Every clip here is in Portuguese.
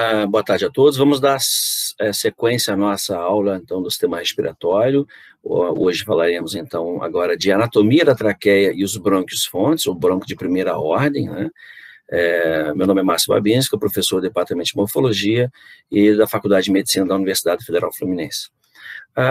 Ah, boa tarde a todos. Vamos dar é, sequência à nossa aula, então, do sistema respiratório. Hoje falaremos, então, agora de anatomia da traqueia e os brônquios fontes, o brônquio de primeira ordem, né? É, meu nome é Márcio Babinski, professor do Departamento de Morfologia e da Faculdade de Medicina da Universidade Federal Fluminense.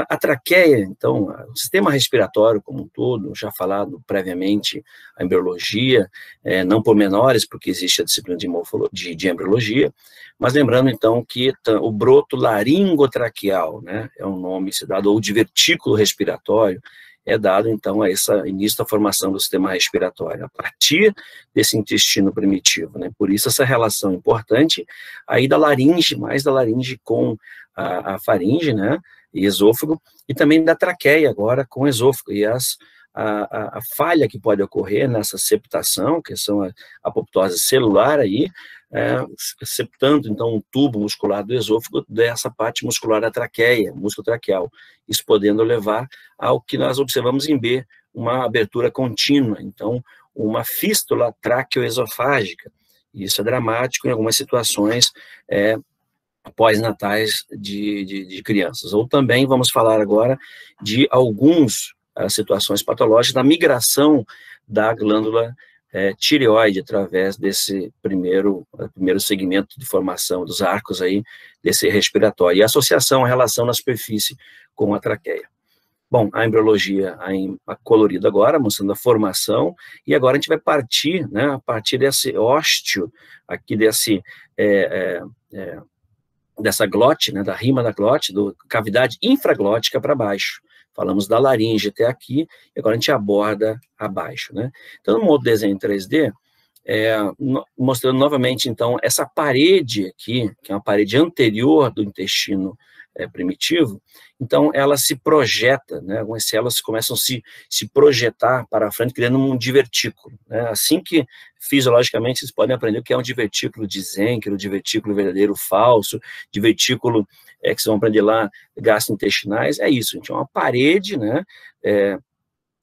A traqueia, então, o sistema respiratório como um todo, já falado previamente a embriologia, é, não por menores, porque existe a disciplina de, de, de embriologia, mas lembrando, então, que o broto laringotraqueal, né, é um nome se dado, ou divertículo respiratório, é dado, então, a essa início da formação do sistema respiratório, a partir desse intestino primitivo, né, por isso essa relação importante aí da laringe, mais da laringe com a, a faringe, né, e esôfago, e também da traqueia agora com esôfago, e as, a, a, a falha que pode ocorrer nessa septação, que são a, apoptose celular aí, é, septando então um tubo muscular do esôfago dessa parte muscular da traqueia, músculo traqueal, isso podendo levar ao que nós observamos em B, uma abertura contínua, então uma fístula traqueoesofágica. Isso é dramático em algumas situações, é, pós-natais de, de, de, crianças. Ou também vamos falar agora de algumas eh, situações patológicas da migração da glândula é, tireoide através desse primeiro, eh, primeiro segmento de formação dos arcos aí, desse respiratório, e associação, a relação na superfície com a traqueia. Bom, a embriologia a colorida agora, mostrando a formação, e agora a gente vai partir, né, a partir desse ósteo, aqui desse é, é, dessa glote, né, da rima da glote, do cavidade infraglótica para baixo. Falamos da laringe até aqui, e agora a gente aborda abaixo, né? Então, no modo desenho 3D, é, no, mostrando novamente, então, essa parede aqui, que é uma parede anterior do intestino é, primitivo, então ela se projeta, né? algumas células começam a se, se projetar para a frente, criando um divertículo. Né? Assim que, fisiologicamente, vocês podem aprender o que é um divertículo de Zenker, o divertículo verdadeiro falso, divertículo é, que vocês vão aprender lá, gastrointestinais, é isso, gente, é uma parede né? É,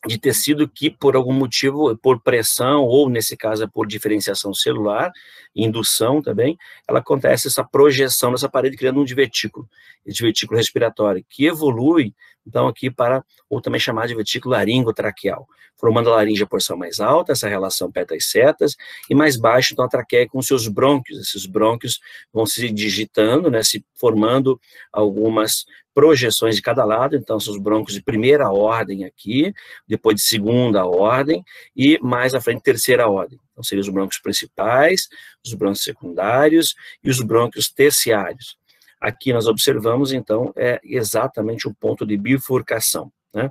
de tecido que, por algum motivo, por pressão, ou nesse caso, é por diferenciação celular, indução também, ela acontece essa projeção dessa parede, criando um divertículo, esse divertículo respiratório, que evolui, então, aqui para, ou também chamado de laringo laringotraqueal, formando a laringe a porção mais alta, essa relação petas setas, e mais baixo, então, a traqueia com seus brônquios, esses brônquios vão se digitando, né, se formando algumas projeções de cada lado, então são os broncos de primeira ordem aqui, depois de segunda ordem e mais à frente terceira ordem. Então seriam os broncos principais, os broncos secundários e os broncos terciários. Aqui nós observamos então é exatamente o ponto de bifurcação, né?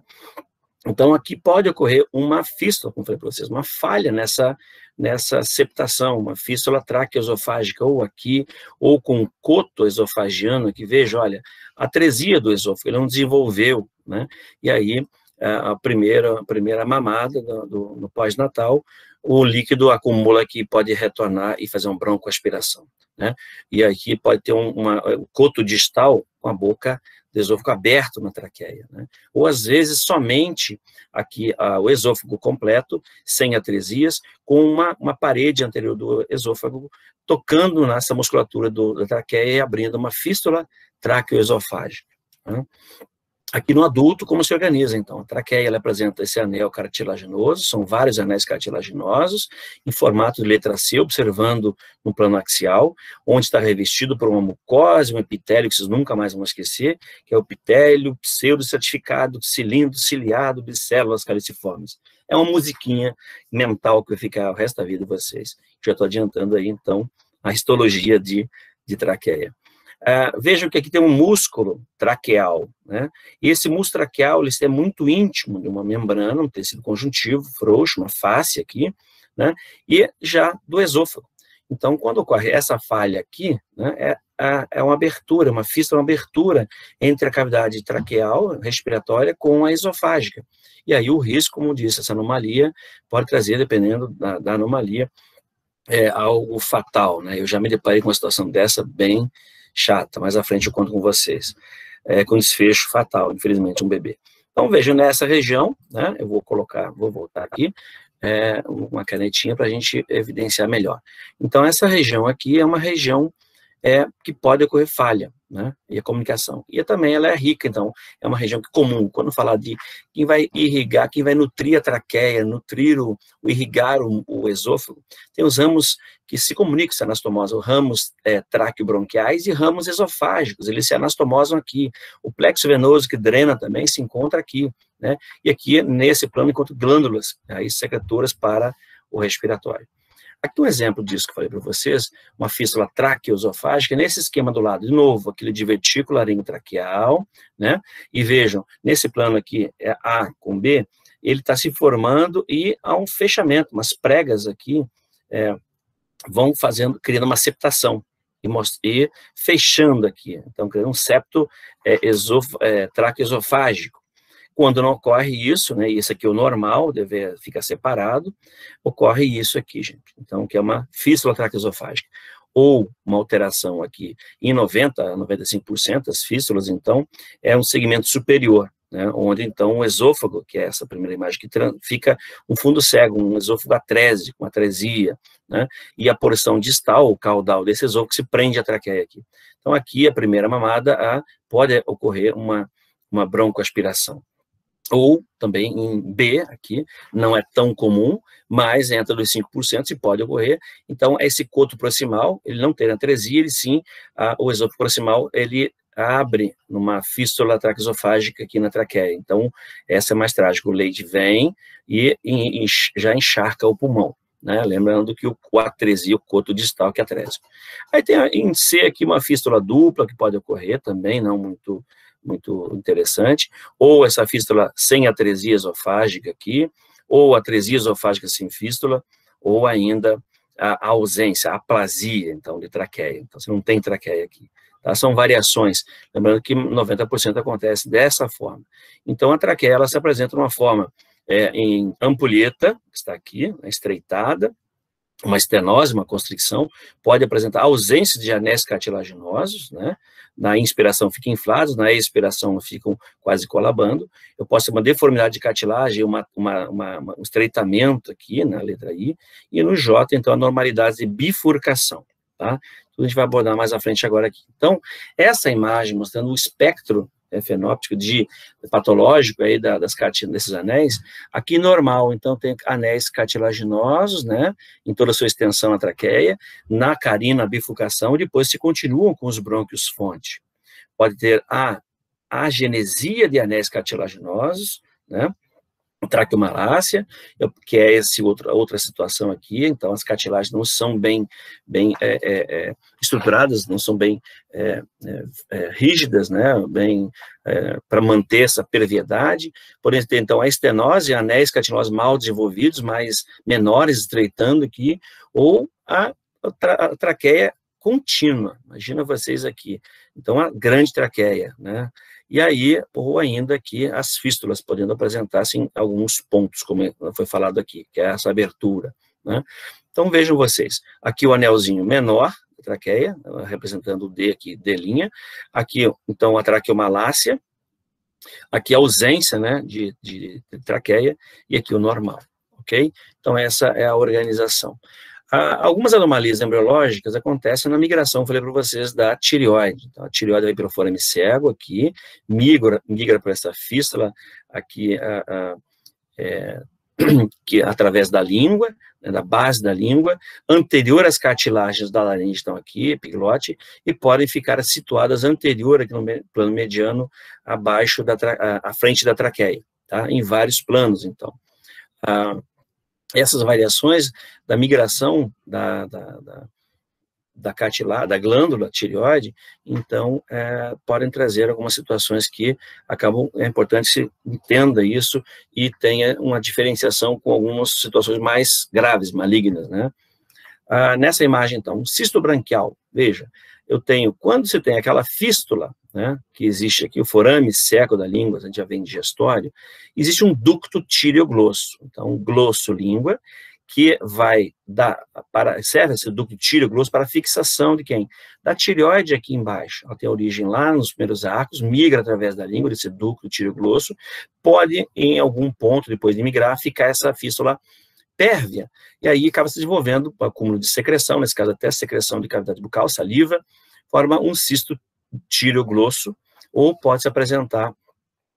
Então, aqui pode ocorrer uma fístula, como falei para vocês, uma falha nessa, nessa septação, uma fístula traqueoesofágica ou aqui, ou com um coto esofagiano, Que veja, olha, a atresia do esôfago, ele não desenvolveu, né? E aí, a primeira, a primeira mamada do, do, no pós-natal o líquido acumula aqui, pode retornar e fazer bronco broncoaspiração. Né? E aqui pode ter um, uma, é, um coto distal com a boca do esôfago aberto na traqueia. Né? Ou às vezes somente aqui a, o esôfago completo, sem atresias, com uma, uma parede anterior do esôfago tocando nessa musculatura do, da traqueia e abrindo uma fístula traqueoesofágica. Né? Aqui no adulto, como se organiza, então? A traqueia ela apresenta esse anel cartilaginoso, são vários anéis cartilaginosos, em formato de letra C, observando no plano axial, onde está revestido por uma mucosa, um epitélio que vocês nunca mais vão esquecer, que é o epitélio pseudo-certificado, cilindro, ciliado, bicélulas caliciformes. É uma musiquinha mental que vai ficar o resto da vida de vocês. Já estou adiantando aí, então, a histologia de, de traqueia. Uh, ah, vejam que aqui tem um músculo traqueal, né? E esse músculo traqueal ele é muito íntimo de uma membrana, um tecido conjuntivo frouxo, uma face aqui, né? E já do esôfago. Então, quando ocorre essa falha aqui, né, é, é uma abertura, uma fissura, uma abertura entre a cavidade traqueal, respiratória, com a esofágica. E aí o risco, como disse, essa anomalia pode trazer, dependendo da, da anomalia, é algo fatal, né? Eu já me deparei com uma situação dessa bem chata, mais à frente eu conto com vocês, é, com desfecho fatal, infelizmente, um bebê. Então, veja, nessa região, né, eu vou colocar, vou voltar aqui, é, uma canetinha para a gente evidenciar melhor. Então, essa região aqui é uma região é que pode ocorrer falha, né? E a comunicação. E também ela é rica, então, é uma região é comum. Quando falar de quem vai irrigar, quem vai nutrir a traqueia, nutrir o, o irrigar o, o, esôfago, tem os ramos que se comunicam, se anastomosam, ramos é, traqueobronquiais e ramos esofágicos, eles se anastomosam aqui. O plexo venoso que drena também se encontra aqui, né? E aqui, nesse plano, encontro glândulas, aí secretoras para o respiratório. Aqui um exemplo disso que eu falei para vocês, uma fístula traqueosofágica, nesse esquema do lado, de novo, aquele divertículo traqueal, né? E vejam, nesse plano aqui, é A com B, ele está se formando e há um fechamento, umas pregas aqui é, vão fazendo, criando uma septação e, e fechando aqui, então criando um septo é, é traqueosofágico. Quando não ocorre isso, né, isso aqui é o normal, deve ficar separado, ocorre isso aqui, gente. Então, que é uma fístula traqueosofágica ou uma alteração aqui em 90% a 95%, as fístulas, então, é um segmento superior, né, onde então o esôfago, que é essa primeira imagem que fica um fundo cego, um esôfago atrese, com atresia, né, e a porção distal, o caudal desse esôfago, se prende à traqueia aqui. Então aqui a primeira mamada a, pode ocorrer uma, uma broncoaspiração ou também em B aqui, não é tão comum, mas entra dos 5% e pode ocorrer. Então, esse coto proximal, ele não tem atresia, ele sim, a, o esôfago proximal, ele abre numa fístula traqueosofágica aqui na traqueia. Então, essa é mais trágica. O leite vem e, e, e já encharca o pulmão. Né? Lembrando que o atresia, o coto distal que atrese. Aí tem em C aqui uma fístula dupla que pode ocorrer também, não muito muito interessante, ou essa fístula sem atresia esofágica aqui, ou atresia esofágica sem fístula, ou ainda a, ausência, a aplasia, então, de traqueia. Então, você não tem traqueia aqui. Tá? São variações. Lembrando que 90% acontece dessa forma. Então, a traqueia ela se apresenta de uma forma é, em ampulheta, que está aqui, né, estreitada, uma estenose, uma constricção, pode apresentar ausência de anéis cartilaginosos, né? Na inspiração ficam inflados, na expiração ficam quase colabando. Eu posso ter uma deformidade de cartilagem, uma, uma, uma, um estreitamento aqui na letra I. E no J, então, anormalidades de bifurcação, tá? Tudo a gente vai abordar mais à frente agora aqui. Então, essa imagem mostrando o espectro é, fenóptico, de patológico aí da, das cartilagens desses anéis, aqui normal, então tem anéis cartilaginosos, né, em toda a sua extensão na traqueia, na carina a bifurcação, e depois se continuam com os brônquios fonte. Pode ter a agenesia de anéis cartilaginosos, né, tractomalácia, é que é esse outro, outra situação aqui, então as cartilagens não são bem, bem é, é, é estruturadas, não são bem é, é rígidas, né, bem para manter essa perviedade, por exemplo, então a estenose, anéis cartilaginosos mal desenvolvidos, mais menores, estreitando aqui, ou a, tra a traqueia contínua, imagina vocês aqui, então a grande traqueia, né, e aí, ou ainda que as fístulas podendo apresentar-se em alguns pontos, como foi falado aqui, que é essa abertura. Né? Então, vejam vocês, aqui o anelzinho menor, traqueia, representando o D aqui, D', aqui, então, a traqueomalácia, aqui a ausência né, de, de, de traqueia, e aqui o normal, ok? Então, essa é a organização algumas anomalias embriológicas acontecem na migração, falei para vocês, da tireoide. Então, a tireoide vai pelo forame cego aqui, migra, migra para essa fístula aqui, a, a, é, que é através da língua, né, da base da língua, anterior às cartilagens da laringe estão aqui, epiglote, e podem ficar situadas anterior aqui no plano mediano, abaixo da à frente da traqueia, tá? Em vários planos, então. Ah, essas variações da migração da, da, da, da da glândula tireoide, então é, podem trazer algumas situações que acabam, é importante que se entenda isso e tenha uma diferenciação com algumas situações mais graves, malignas, né? Ah, nessa imagem, então, um cisto branquial, veja, eu tenho, quando você tem aquela fístula, né, que existe aqui, o forame seco da língua, a gente já vem digestório, existe um ducto tireoglosso, então um glosso-língua, que vai dar, para, serve esse ducto tireoglosso para fixação de quem? Da tireoide aqui embaixo, ela tem origem lá nos primeiros arcos, migra através da língua, desse ducto tireoglosso, pode em algum ponto, depois de migrar, ficar essa fístula térvia, e aí acaba se desenvolvendo o acúmulo de secreção, nesse caso até secreção de cavidade bucal, saliva, forma um cisto tireoglosso, ou pode se apresentar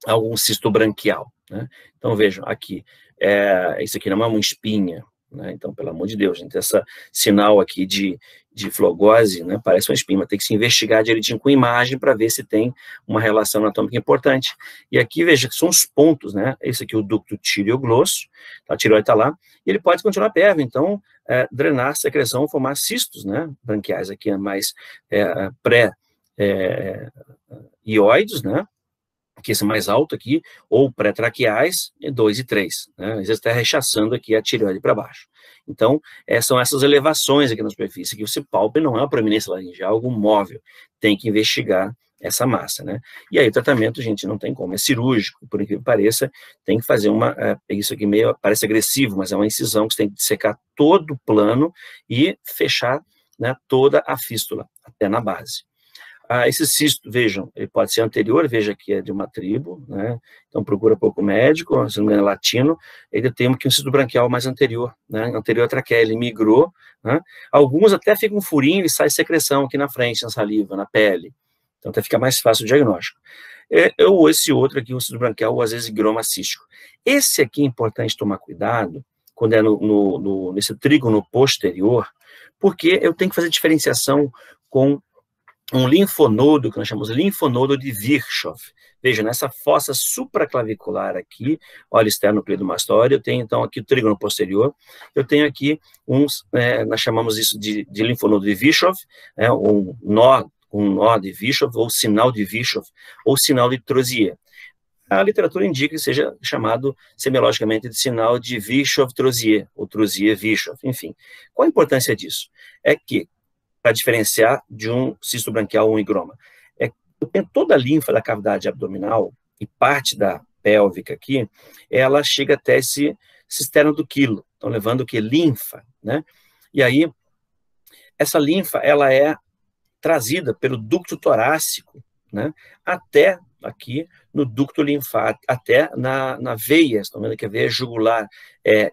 algum cisto branquial. Né? Então vejam, aqui, é, isso aqui não é uma espinha, né? Então, pelo amor de Deus, gente, esse sinal aqui de, de flogose né, parece uma espinha, tem que se investigar direitinho com imagem para ver se tem uma relação anatômica importante. E aqui, veja, que são os pontos, né? Esse aqui é o ducto tireoglosso, tá? a tireoide está lá, e ele pode continuar perto, então, é, drenar secreção, formar cistos, né? Branquiais aqui é mais é, pré-ioides, é, é, né? que esse mais alto aqui, ou pré-traqueais, 2 é e 3. Né? vezes está rechaçando aqui a tireoide para baixo. Então, é, são essas elevações aqui na superfície, que você palpa não é uma proeminência laringeal, é algo móvel. Tem que investigar essa massa, né? E aí o tratamento, gente, não tem como, é cirúrgico, por incrível que pareça, tem que fazer uma, eh, é, isso aqui meio, parece agressivo, mas é uma incisão que você tem que secar todo o plano e fechar né, toda a fístula, até na base. Ah, esse cisto, vejam, ele pode ser anterior, veja que é de uma tribo, né? Então procura pouco médico, se não me engano, é latino. Ele tem é um cisto branquial mais anterior, né? Anterior à traqueia, ele migrou. Né? Alguns até ficam um furinho e sai secreção aqui na frente, na saliva, na pele. Então até fica mais fácil o diagnóstico. É, ou esse outro aqui, o cisto branquial, ou às vezes groma cístico. Esse aqui é importante tomar cuidado quando é no, no, no, nesse trígono posterior, porque eu tenho que fazer diferenciação com um linfonodo, que nós chamamos de linfonodo de Virchow. Veja, nessa fossa supraclavicular aqui, olha externo pleodomastóide, eu tenho então aqui o trígono posterior, eu tenho aqui uns, é, nós chamamos isso de, de linfonodo de Virchow, é, um nó, um nó de Virchow, ou sinal de Virchow, ou sinal de Trozier. A literatura indica que seja chamado semiologicamente de sinal de Virchow-Trozier, ou Trozier-Virchow, enfim. Qual a importância disso? É que para diferenciar de um cisto branquial ou um higroma. É, toda a linfa da cavidade abdominal e parte da pélvica aqui, ela chega até esse cisterna do quilo, então levando o que? Linfa, né? E aí, essa linfa, ela é trazida pelo ducto torácico, né? Até aqui no ducto linfático, até na, na veia, estão vendo que a veia jugular é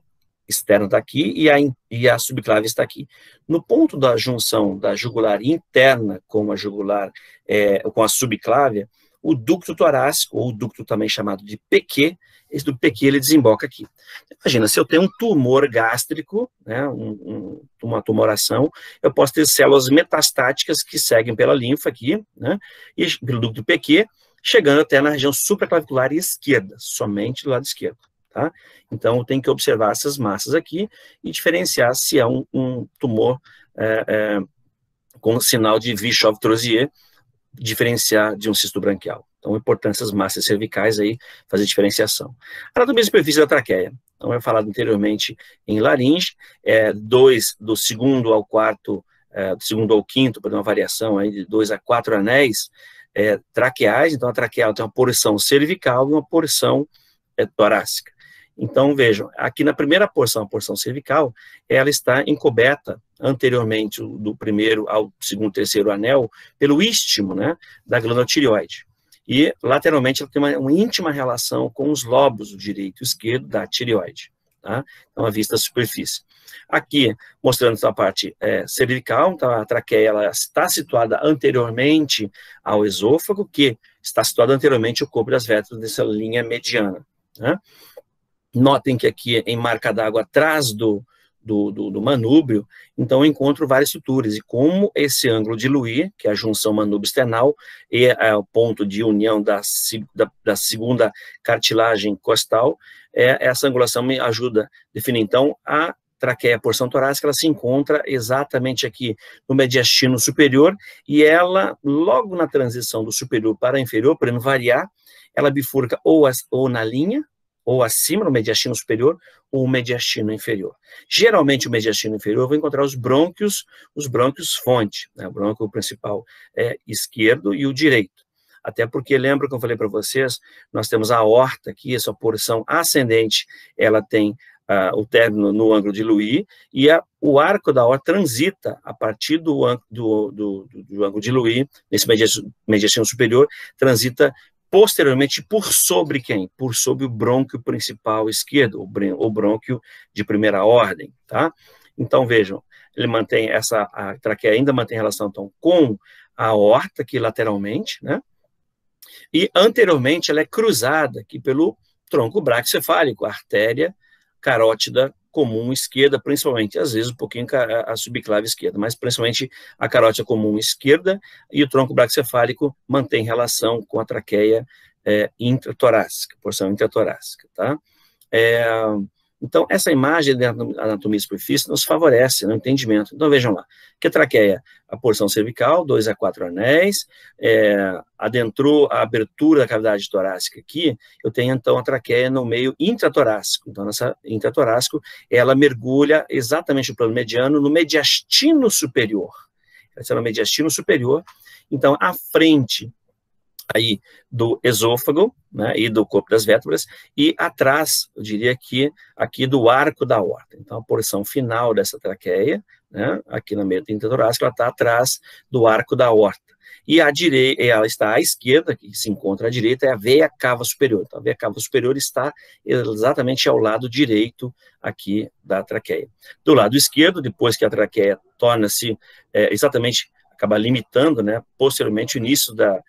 externo está aqui e a, e a subclave está aqui. No ponto da junção da jugular interna com a jugular, é, com a subclávia, o ducto torácico, ou o ducto também chamado de PQ, esse do PQ ele desemboca aqui. Imagina, se eu tenho um tumor gástrico, né, um, um, uma tumoração, eu posso ter células metastáticas que seguem pela linfa aqui, né, e pelo ducto PQ, chegando até na região supraclavicular esquerda, somente do lado esquerdo. Tá? Então, tem que observar essas massas aqui e diferenciar se é um, um tumor é, é, com sinal de Vichov-Trosier, diferenciar de um cisto branquial. Então, é importante essas massas cervicais aí, fazer diferenciação. mesmo superfície da traqueia. Então, é falado anteriormente em laringe, é, dois do segundo ao quarto, é, do segundo ao quinto, para uma variação aí de dois a quatro anéis é, traqueais. Então, a traqueia tem uma porção cervical e uma porção torácica. Então, vejam, aqui na primeira porção, a porção cervical, ela está encoberta anteriormente do primeiro ao segundo, terceiro anel, pelo istmo, né, da glândula tireoide. E lateralmente ela tem uma, uma íntima relação com os lobos, o direito e o esquerdo da tireoide. Tá? Então, a vista superfície. Aqui, mostrando a parte é, cervical, então a traqueia ela está situada anteriormente ao esôfago, que está situada anteriormente ao corpo das vértebras dessa linha mediana. Né? Notem que aqui em marca d'água atrás do, do, do, do, então eu encontro várias estruturas, e como esse ângulo de que é a junção manúbio esternal e é, o ponto de união da, da, da, segunda cartilagem costal, é, essa angulação me ajuda a definir, então, a traqueia, porção torácica, ela se encontra exatamente aqui no mediastino superior, e ela, logo na transição do superior para inferior, para não variar, ela bifurca ou, as, ou na linha, ou acima, no mediastino superior, ou mediastino inferior. Geralmente, o mediastino inferior, eu vou encontrar os brônquios, os brônquios fonte, né? o brônquio principal é esquerdo e o direito. Até porque, lembra que eu falei para vocês, nós temos a horta aqui, essa porção ascendente, ela tem Uh, o término no ângulo de Louis, e a, o arco da hora transita a partir do, do, do, do ângulo de Louis, nesse mediastino superior, transita posteriormente por sobre quem? Por sobre o brônquio principal esquerdo, o brônquio de primeira ordem, tá? Então vejam, ele mantém essa a traqueia ainda mantém relação então com a horta que lateralmente, né? E anteriormente ela é cruzada aqui pelo tronco braquicefálico a artéria carótida comum esquerda, principalmente, às vezes um pouquinho a, a subclave esquerda, mas principalmente a carótida comum esquerda e o tronco braxefálico mantém relação com a traqueia é, intratorácica, porção intratorácica, tá? É, então, essa imagem da anatomia superfície nos favorece no entendimento. Então, vejam lá, que a traqueia, a porção cervical, dois a quatro anéis, é, adentrou a abertura da cavidade torácica aqui, eu tenho, então, a traqueia no meio intratorácico. Então, nessa intratorácico, ela mergulha exatamente o plano mediano no mediastino superior. Essa é no mediastino superior. Então, à frente aí do esôfago né, e do corpo das vértebras, e atrás, eu diria que aqui do arco da horta. Então, a porção final dessa traqueia, né, aqui na meia tinta torácica, ela está atrás do arco da horta. E à direita, ela está à esquerda, que se encontra à direita, é a veia cava superior. Então, a veia cava superior está exatamente ao lado direito aqui da traqueia. Do lado esquerdo, depois que a traqueia torna-se é, exatamente, acaba limitando, né, posteriormente o início da,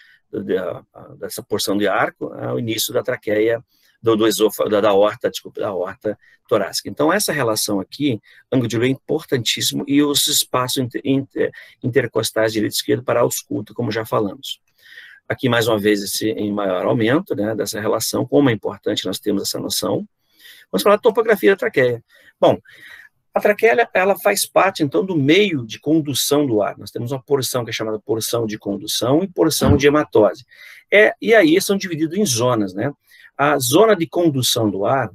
dessa porção de arco né, ao início da traqueia do, do esôfago, da, da horta, desculpa, da horta torácica. Então, essa relação aqui, ângulo de lua é importantíssimo e os espaços inter, inter, intercostais direito e esquerdo para ausculto, como já falamos. Aqui, mais uma vez, esse em maior aumento né, dessa relação, como é importante nós temos essa noção. Vamos falar da topografia da traqueia. Bom, a traqueia ela faz parte então do meio de condução do ar. Nós temos uma porção que é chamada porção de condução e porção de hematose. É, e aí são divididos em zonas, né? A zona de condução do ar,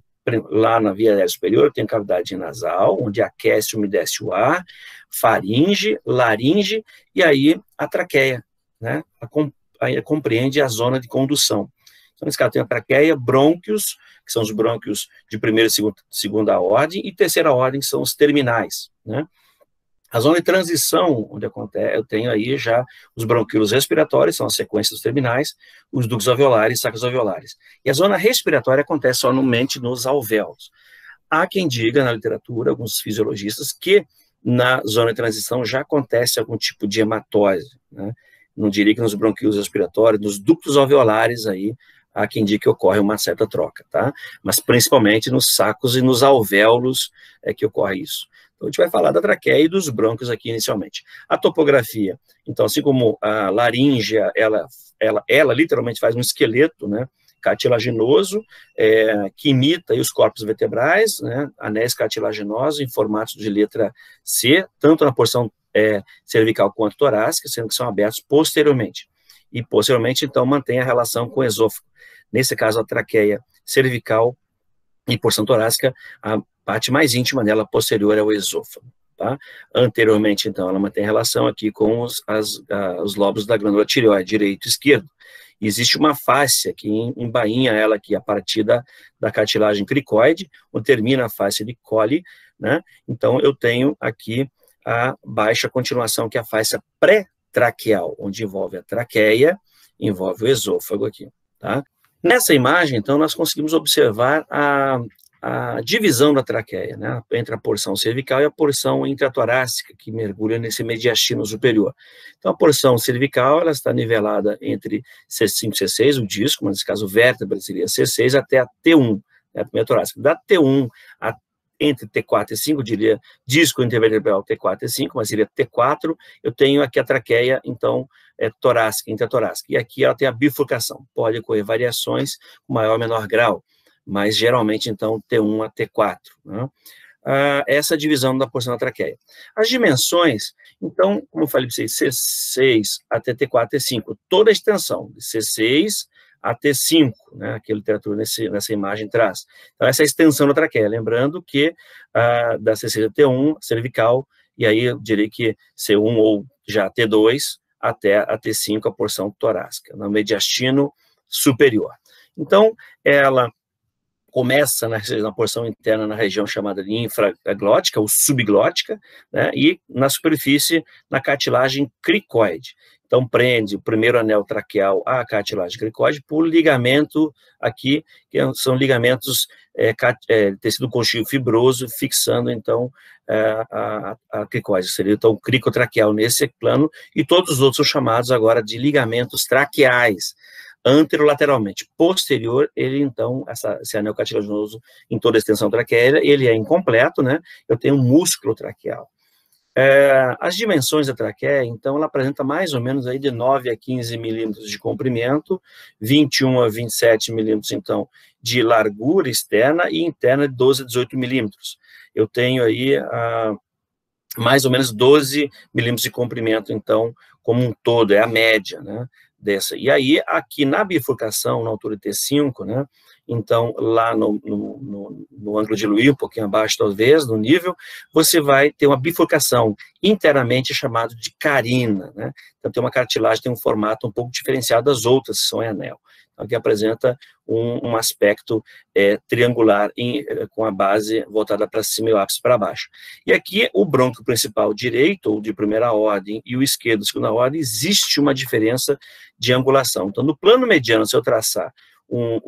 lá na via aérea superior, tem a cavidade nasal, onde aquece e umedece o ar, faringe, laringe e aí a traqueia, né? A, compreende a zona de condução. Então, nesse caso, tem a traqueia, brônquios, que são os brônquios de primeira e segunda, segunda ordem, e terceira ordem, que são os terminais, né? A zona de transição, onde acontece, eu tenho aí já os bronquíolos respiratórios, são as sequências terminais, os ductos alveolares, sacos alveolares. E a zona respiratória acontece somente nos alvéolos. Há quem diga na literatura, alguns fisiologistas, que na zona de transição já acontece algum tipo de hematose, né? Não diria que nos bronquíolos respiratórios, nos ductos alveolares aí há quem diga que ocorre uma certa troca, tá? Mas principalmente nos sacos e nos alvéolos é que ocorre isso. Então, a gente vai falar da traqueia e dos brônquios aqui inicialmente. A topografia, então, assim como a laringe, ela, ela, ela literalmente faz um esqueleto, né? cartilaginoso, é, que imita os corpos vertebrais, né, anéis cartilaginosos em formato de letra C, tanto na porção é, cervical quanto torácica, sendo que são abertos posteriormente. E posteriormente, então, mantém a relação com o esôfago nesse caso a traqueia cervical e porção torácica, a parte mais íntima dela posterior é o esôfago. Tá? Anteriormente, então, ela mantém relação aqui com os, as, a, os lobos da glândula tireoide, direito e esquerdo. existe uma face que embainha ela aqui a partir da, da cartilagem cricoide, onde termina a face de colli, né? Então, eu tenho aqui a baixa continuação, que é a face pré-traqueal, onde envolve a traqueia, envolve o esôfago aqui, tá? Nessa imagem, então, nós conseguimos observar a, a divisão da traqueia, né, entre a porção cervical e a porção intratorácica, que mergulha nesse mediastino superior. Então, a porção cervical ela está nivelada entre C5 e C6, o disco, mas nesse caso vértebra seria C6, até a T1, né, primeira torácica. Da T1 a, entre T4 e 5, diria disco intervertebral T4 e 5, mas seria T4, eu tenho aqui a traqueia, então, é, torácica, e intratorácica. E aqui ela tem a bifurcação, pode ocorrer variações com maior ou menor grau, mas geralmente, então, T1 a T4. Né? Ah, essa é divisão da porção da traqueia. As dimensões, então, como eu falei para vocês, C6 até T4, T5, toda a extensão, de C6 até 5, né, que a literatura nesse, nessa imagem traz. Então, essa é a extensão da traqueia, lembrando que ah, da C6 a T1, cervical, e aí eu direi que C1 ou já T2, até a T5, a porção torácica, no mediastino superior. Então, ela começa na, né, na, porção interna na região chamada de infraglótica ou subglótica, né, e na superfície na cartilagem cricoide. Então prende o primeiro anel traqueal à cartilagem cricoide por ligamento aqui, que é são ligamentos é, é, tecido conchil fibroso, fixando então é, a, a cricoide. Seria então cricotraqueal nesse plano, e todos os outros são chamados agora de ligamentos traqueais anterolateralmente. Posterior, ele então, essa, esse anel cartilaginoso em toda a extensão traqueia, ele é incompleto, né? Eu tenho um músculo traqueal. É, as dimensões da traqueia, então, ela apresenta mais ou menos aí de 9 a 15 milímetros de comprimento, 21 a 27 milímetros, então, de largura externa e interna de 12 a 18 milímetros. Eu tenho aí a, ah, mais ou menos 12 milímetros de comprimento, então, como um todo, é a média, né? dessa. E aí, aqui na bifurcação, na altura T5, né, então lá no, no, no, no ângulo de Luí, um pouquinho abaixo talvez, no nível, você vai ter uma bifurcação internamente chamada de carina. Né? Então tem uma cartilagem, tem um formato um pouco diferenciado das outras, que são em anel que apresenta um, um aspecto é, triangular em, é, com a base voltada para cima e o ápice para baixo. E aqui o bronco principal direito, ou de primeira ordem, e o esquerdo, segunda ordem, existe uma diferença de angulação. Então, no plano mediano, se eu traçar um,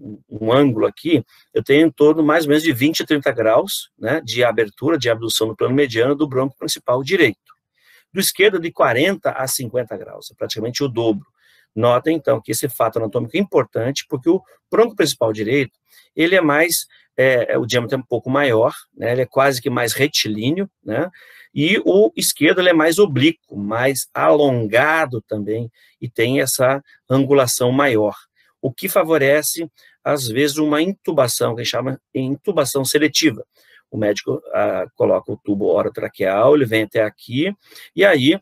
um, um, ângulo aqui, eu tenho em torno mais ou menos de 20 a 30 graus né, de abertura, de abdução no plano mediano do bronco principal direito. Do esquerdo, de 40 a 50 graus, é praticamente o dobro. Nota, então, que esse fato anatômico é importante porque o bronco principal direito, ele é mais, é, é, o diâmetro é um pouco maior, né, ele é quase que mais retilíneo, né, e o esquerdo ele é mais oblíquo, mais alongado também, e tem essa angulação maior, o que favorece, às vezes, uma intubação, que a gente chama de intubação seletiva. O médico ah, coloca o tubo orotraqueal, ele vem até aqui, e aí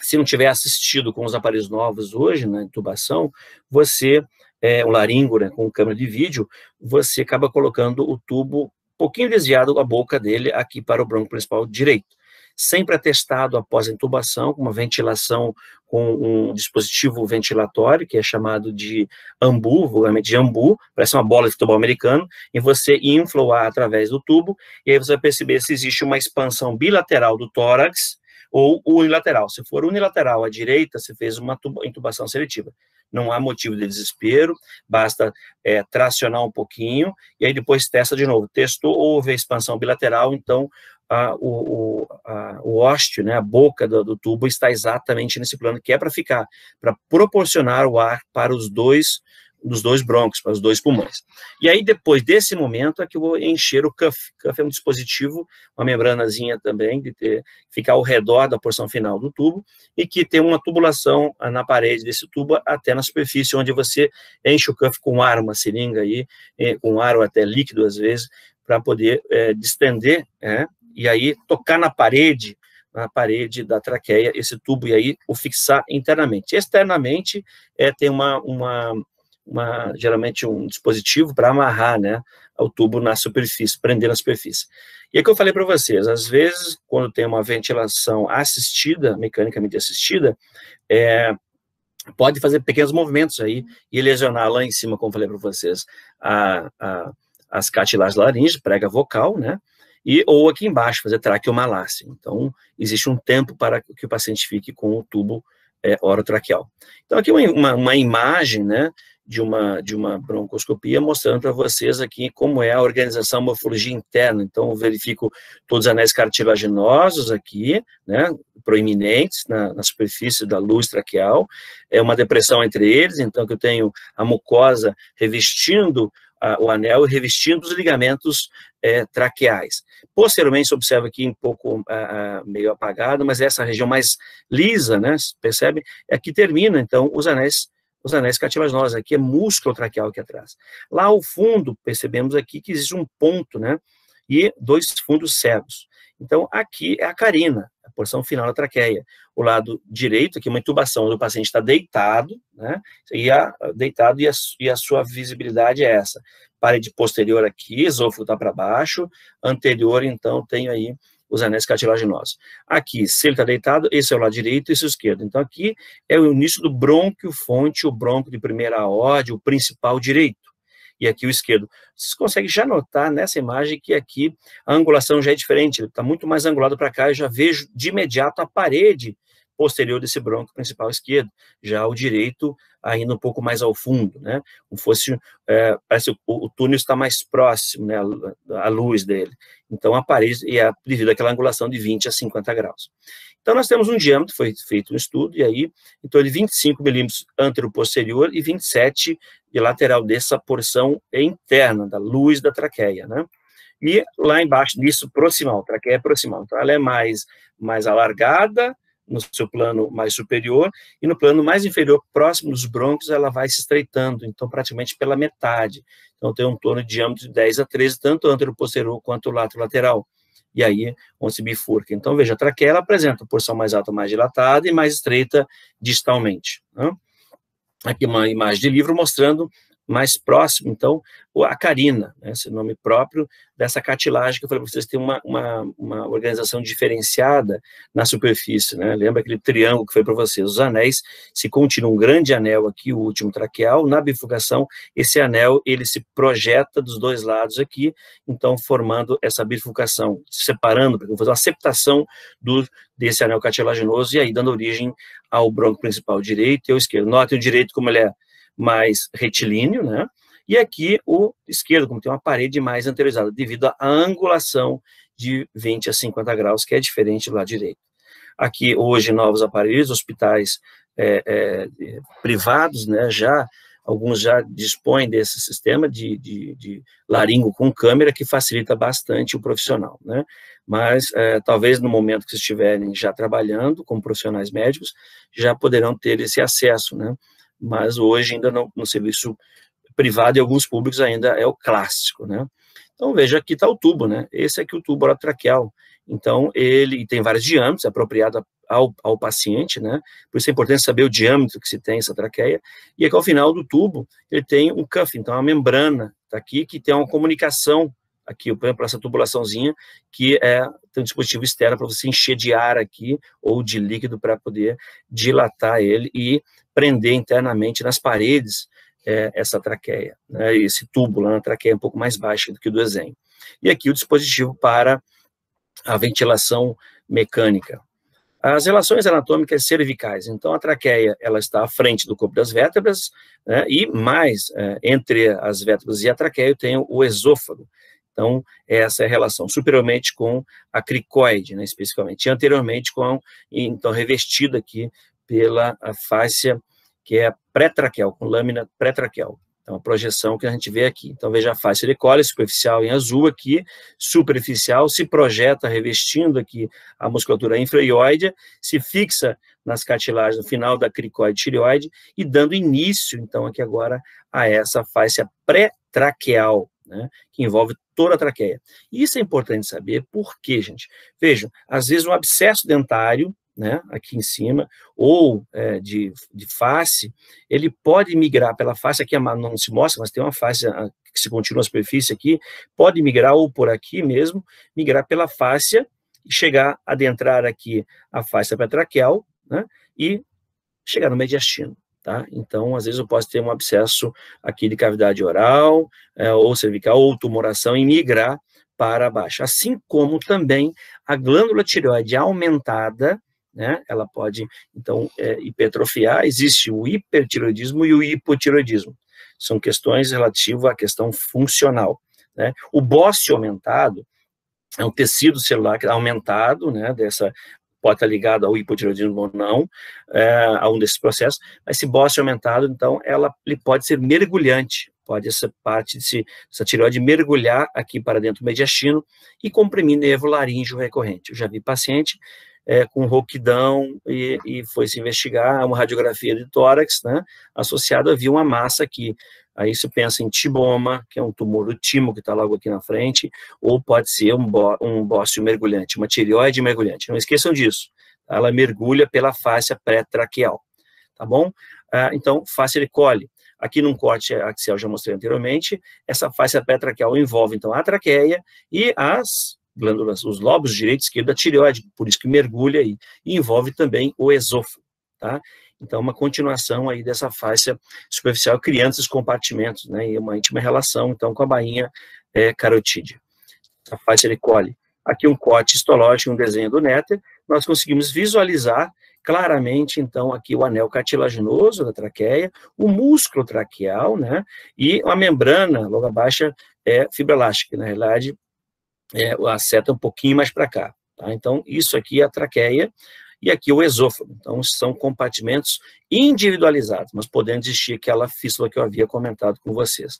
se não tiver assistido com os aparelhos novos hoje, na intubação, você, é, o laringo, né, com câmera de vídeo, você acaba colocando o tubo um pouquinho desviado a boca dele aqui para o bronco principal direito. Sempre atestado após a intubação, com uma ventilação com um dispositivo ventilatório, que é chamado de ambu, vulgarmente de ambu, parece uma bola de futebol americano, e você infla através do tubo, e aí você vai perceber se existe uma expansão bilateral do tórax, ou unilateral. Se for unilateral à direita, você fez uma intubação seletiva. Não há motivo de desespero, basta é, tracionar um pouquinho e aí depois testa de novo. Testou, houve a expansão bilateral, então a, o, a, o né, a boca do, do, tubo está exatamente nesse plano, que é para ficar, para proporcionar o ar para os dois dos dois broncos, para os dois pulmões. E aí, depois desse momento, é que eu vou encher o cuff. Cuff é um dispositivo, uma membranazinha também, de ter, ficar ao redor da porção final do tubo, e que tem uma tubulação na parede desse tubo até na superfície, onde você enche o cuff com ar, uma seringa aí, eh, com ar ou até líquido às vezes, para poder é, distender, é, e aí tocar na parede, na parede da traqueia, esse tubo, e aí o fixar internamente. Externamente, é, tem uma, uma uma, geralmente um dispositivo para amarrar né, o tubo na superfície, prender na superfície. E é que eu falei para vocês, às vezes, quando tem uma ventilação assistida, mecanicamente assistida, é, pode fazer pequenos movimentos aí e lesionar lá em cima, como falei para vocês, a, a, as capilares laringe, prega vocal, né? E, ou aqui embaixo, fazer traqueomalácia. Então, existe um tempo para que o paciente fique com o tubo é, orotraqueal. Então, aqui uma, uma, uma imagem, né, de uma, de uma broncoscopia, mostrando para vocês aqui como é a organização, a morfologia interna. Então, verifico todos os anéis cartilaginosos aqui, né, proeminentes na, na, superfície da luz traqueal, é uma depressão entre eles, então que eu tenho a mucosa revestindo a, o anel e revestindo os ligamentos é, traqueais. Posteriormente, se observa aqui um pouco a, ah, a, ah, meio apagado, mas essa região mais lisa, né, percebe, é que termina, então, os anéis os anéis cativas nós, aqui é músculo traqueal aqui atrás. Lá ao fundo, percebemos aqui que existe um ponto, né? E dois fundos cegos. Então, aqui é a carina, a porção final da traqueia. O lado direito, aqui é uma intubação, onde o paciente está deitado, né? E a, deitado e a, e a sua visibilidade é essa. Parede posterior aqui, esôfago está para baixo, anterior, então, tenho aí os anéis cartilaginosos. Aqui, se ele está deitado, esse é o lado direito, esse é o esquerdo. Então, aqui é o início do brônquio fonte, o brônquio de primeira ordem, o principal direito. E aqui o esquerdo. Vocês conseguem já notar nessa imagem que aqui a angulação já é diferente, ele está muito mais angulado para cá, eu já vejo de imediato a parede posterior desse bronco principal esquerdo, já o direito ainda um pouco mais ao fundo, né? Como fosse, é, parece que o, o, túnel está mais próximo, né? à luz dele. Então a parede e é devido àquela angulação de 20 a 50 graus. Então nós temos um diâmetro, foi feito um estudo e aí então de 25 milímetros antero-posterior e 27 de lateral dessa porção interna da luz da traqueia, né? E lá embaixo disso proximal, traqueia proximal. Então ela é mais mais alargada no seu plano mais superior, e no plano mais inferior, próximo dos brônquios, ela vai se estreitando, então praticamente pela metade. Então tem um torno de diâmetro de 10 a 13, tanto anteroposterior quanto lateral. E aí, onde se bifurca. Então, veja, a traqueia apresenta porção mais alta, mais dilatada e mais estreita distalmente. Né? Aqui uma imagem de livro mostrando mais próximo, então, a Carina, né, esse nome próprio dessa cartilagem que eu falei para vocês, tem uma, uma, uma, organização diferenciada na superfície, né? Lembra aquele triângulo que foi para vocês? Os anéis se continua um grande anel aqui, o último traqueal, na bifurcação, esse anel ele se projeta dos dois lados aqui, então formando essa bifurcação, separando, para fazer uma septação do, desse anel cartilaginoso e aí dando origem ao bronco principal direito e ao esquerdo. Notem o direito como ele é mais retilíneo, né? E aqui o esquerdo, como tem uma parede mais anteriorizada, devido à angulação de 20 a 50 graus, que é diferente do lado direito. Aqui, hoje, novos aparelhos, hospitais é, é, privados, né, já alguns já dispõem desse sistema de, de, de, laringo com câmera que facilita bastante o profissional, né? Mas é, talvez no momento que vocês estiverem já trabalhando como profissionais médicos, já poderão ter esse acesso, né? mas hoje ainda no, no serviço privado e alguns públicos ainda é o clássico, né? Então veja aqui está o tubo, né? Esse aqui é o tubo orotraqueal. Então ele tem vários diâmetros, é apropriado ao, ao paciente, né? Por isso é importante saber o diâmetro que se tem essa traqueia. E aqui é ao final do tubo ele tem um cuff, então é uma membrana tá aqui que tem uma comunicação aqui, por exemplo, essa tubulaçãozinha que é tem um dispositivo externo para você encher de ar aqui ou de líquido para poder dilatar ele e prender internamente nas paredes é, essa traqueia, né, esse tubo lá na traqueia é um pouco mais baixo do que o desenho. E aqui o dispositivo para a ventilação mecânica. As relações anatômicas cervicais. Então, a traqueia ela está à frente do corpo das vértebras, né, e mais, é, entre as vértebras e a traqueia, eu tenho o esôfago, então, essa é a relação, superiormente com a cricoide, né, especificamente, e anteriormente com, então, revestida aqui pela fáscia, que é pré-traqueal, com lâmina pré-traqueal. Então, a projeção que a gente vê aqui. Então, veja a face colis superficial em azul aqui, superficial, se projeta revestindo aqui a musculatura infraioide, se fixa nas cartilagens no final da cricoide tireoide e dando início, então, aqui agora, a essa face pré-traqueal, né, que envolve toda a traqueia. E isso é importante saber porque, gente. Vejam, às vezes um abscesso dentário, né, aqui em cima, ou é, de, de face, ele pode migrar pela face, aqui não se mostra, mas tem uma face que se continua a superfície aqui, pode migrar ou por aqui mesmo, migrar pela face e chegar, adentrar aqui a face petraqueal, né, e chegar no mediastino. Tá? Então, às vezes eu posso ter um abscesso aqui de cavidade oral é, ou cervical ou tumoração e migrar para baixo. Assim como também a glândula tireoide aumentada, né? Ela pode, então, é, hipertrofiar. Existe o hipertiroidismo e o hipotiroidismo. São questões relativas à questão funcional. Né? O bócio aumentado é um tecido celular é aumentado, né? Dessa pode estar ligado ao hipotireoidismo ou não, é, a um desses processos, mas se bosta aumentado, então, ela, ele pode ser mergulhante, pode essa parte desse, dessa tireoide mergulhar aqui para dentro do mediastino e comprimir nervo laríngeo recorrente. Eu já vi paciente é, com rouquidão e, e, foi se investigar é uma radiografia de tórax, né, associada, havia uma massa aqui Aí você pensa em tiboma, que é um tumor do timo que está logo aqui na frente, ou pode ser um, bó, um bócio mergulhante, uma tireoide mergulhante. Não esqueçam disso. Tá? Ela mergulha pela face pré-traqueal, tá bom? Ah, então, face de cole. Aqui num corte axial já mostrei anteriormente, essa face pré-traqueal envolve então a traqueia e as glândulas, os lobos direito e esquerdo da tireoide, por isso que mergulha aí, e envolve também o esôfago, tá? Então, uma continuação aí dessa faixa superficial, criando esses compartimentos, né, e uma íntima relação, então, com a bainha é, carotídea. A faixa ele Aqui um corte histológico, um desenho do néter, nós conseguimos visualizar claramente, então, aqui o anel cartilaginoso da traqueia, o músculo traqueal, né, e a membrana, logo abaixo, é fibra elástica, na realidade, é, a seta um pouquinho mais para cá. Tá? Então, isso aqui é a traqueia, e aqui o esôfago. Então, são compartimentos individualizados, mas podendo existir aquela fístula que eu havia comentado com vocês.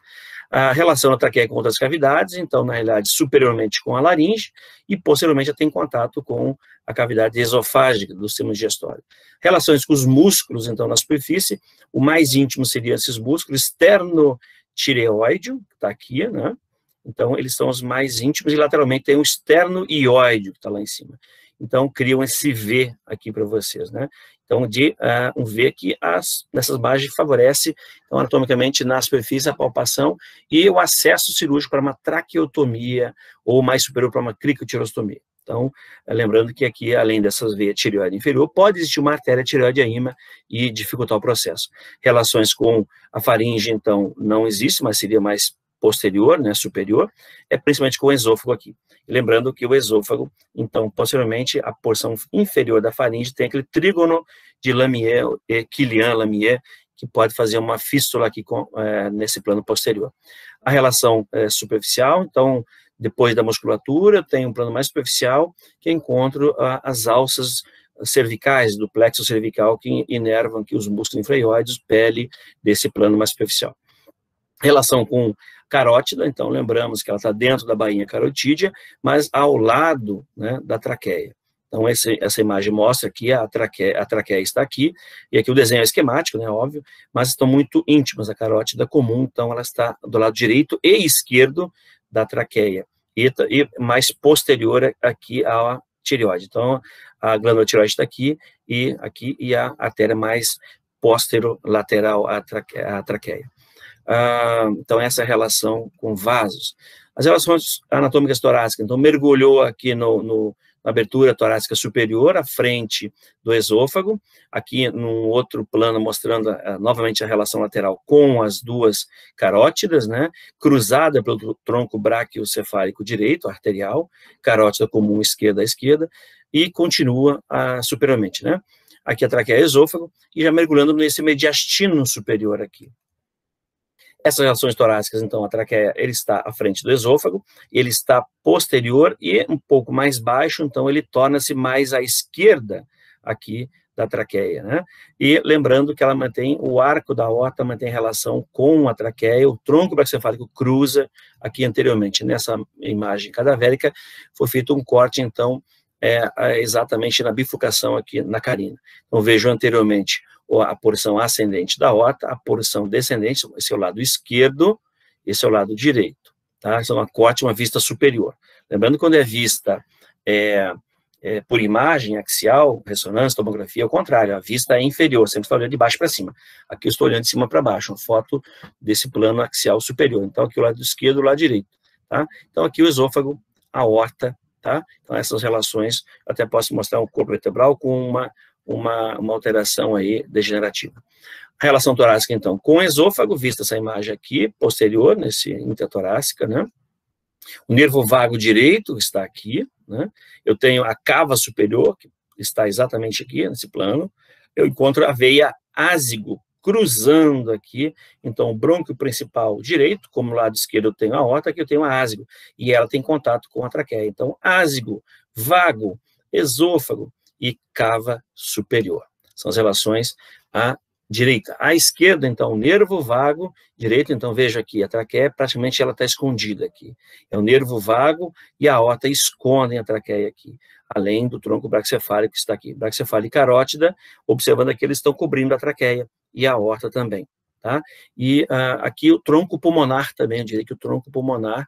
A relação da traqueia com outras cavidades, então, na realidade, superiormente com a laringe e posteriormente já tem contato com a cavidade esofágica do sistema digestório. Relações com os músculos, então, na superfície, o mais íntimo seria esses músculos externo-tireoide, que está aqui, né? Então, eles são os mais íntimos e lateralmente tem o externo ióide que está lá em cima então criam esse V aqui para vocês, né? Então, de uh, um V que as, nessas margens favorece, então, anatomicamente, na superfície, a palpação e o acesso cirúrgico para uma traqueotomia ou mais superior para uma cricotirostomia. Então, lembrando que aqui, além dessas veias tireoide inferior, pode existir uma artéria tireoide ima e dificultar o processo. Relações com a faringe, então, não existe, mas seria mais posterior, né, superior, é principalmente com o esôfago aqui. Lembrando que o esôfago, então, posteriormente, a porção inferior da faringe tem aquele trígono de Lamier e Killian-Lamier, que pode fazer uma fístula aqui com, é, nesse plano posterior. A relação é, superficial, então, depois da musculatura, tem um plano mais superficial, que é encontro a, as alças cervicais, do plexo cervical, que inervam aqui os músculos infraioides, pele desse plano mais superficial. Relação com carótida, então lembramos que ela está dentro da bainha carotídea, mas ao lado né, da traqueia. Então, esse, essa imagem mostra que a traqueia, a traqueia está aqui, e aqui o desenho é esquemático, né, óbvio, mas estão muito íntimas, a carótida comum, então ela está do lado direito e esquerdo da traqueia, e, e mais posterior aqui à tireoide. Então, a glândula tireoide está aqui, e aqui, e a artéria mais posterolateral à traqueia. Ah, então, essa relação com vasos. As relações anatômicas torácicas, então, mergulhou aqui no, no na abertura torácica superior, à frente do esôfago, aqui num outro plano mostrando novamente a relação lateral com as duas carótidas, né, cruzada pelo tronco braquiocefálico direito, arterial, carótida comum esquerda à esquerda, e continua a, ah, superiormente, né, aqui a traqueia esôfago, e já mergulhando nesse mediastino superior aqui. Essas relações torácicas, então, a traqueia, ele está à frente do esôfago, ele está posterior e um pouco mais baixo, então ele torna-se mais à esquerda aqui da traqueia, né? E lembrando que ela mantém o arco da horta mantém relação com a traqueia, o tronco braquiocefálico cruza aqui anteriormente. Nessa imagem cadavérica foi feito um corte então é, é exatamente na bifurcação aqui na carina. Então vejo anteriormente a porção ascendente da horta, a porção descendente, esse é o lado esquerdo, esse é o lado direito, tá? Isso é uma corte, uma vista superior. Lembrando quando é vista é, é, por imagem axial, ressonância, tomografia, é o contrário, a vista é inferior, sempre está olhando de baixo para cima. Aqui eu estou olhando de cima para baixo, uma foto desse plano axial superior. Então aqui o lado esquerdo, o lado direito, tá? Então aqui o esôfago, a horta, tá? Então essas relações, até posso mostrar um corpo vertebral com uma uma, uma alteração aí degenerativa. Relação torácica, então, com esôfago, vista essa imagem aqui, posterior, nesse intertorácica, né? O nervo vago direito está aqui, né? Eu tenho a cava superior, que está exatamente aqui, nesse plano. Eu encontro a veia ázigo, cruzando aqui. Então, o brônquio principal direito, como lado esquerdo eu tenho a horta, aqui eu tenho a ázigo. E ela tem contato com a traqueia. Então, ázigo, vago, esôfago, e cava superior. São as relações à direita. À esquerda, então, o nervo vago, direito, então, veja aqui, a traqueia praticamente ela está escondida aqui. É o nervo vago e a aorta escondem a traqueia aqui, além do tronco braxefálico que está aqui. Braxefálico e carótida, observando aqui, eles estão cobrindo a traqueia e a aorta também, tá? E uh, aqui o tronco pulmonar também, eu diria que o tronco pulmonar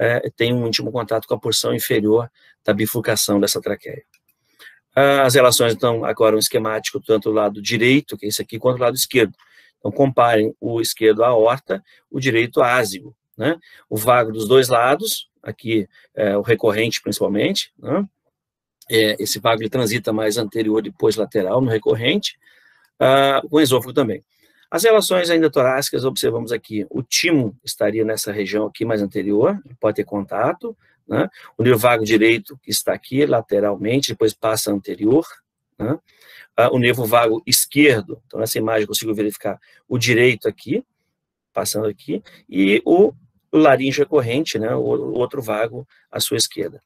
uh, tem um íntimo contato com a porção inferior da bifurcação dessa traqueia. As relações, então, agora um esquemático, tanto do lado direito, que é esse aqui, quanto do lado esquerdo. Então, comparem o esquerdo à horta, o direito à ásigo. Né? O vago dos dois lados, aqui é, o recorrente principalmente, né? é, esse vago ele transita mais anterior e depois lateral no recorrente, ah, com o esôfago também. As relações ainda torácicas, observamos aqui, o timo estaria nessa região aqui mais anterior, pode ter contato, né? O nervo vago direito está aqui lateralmente, depois passa anterior. Né? Ah, o nervo vago esquerdo, então nessa imagem consigo verificar o direito aqui, passando aqui, e o laringe corrente, né? o outro vago à sua esquerda.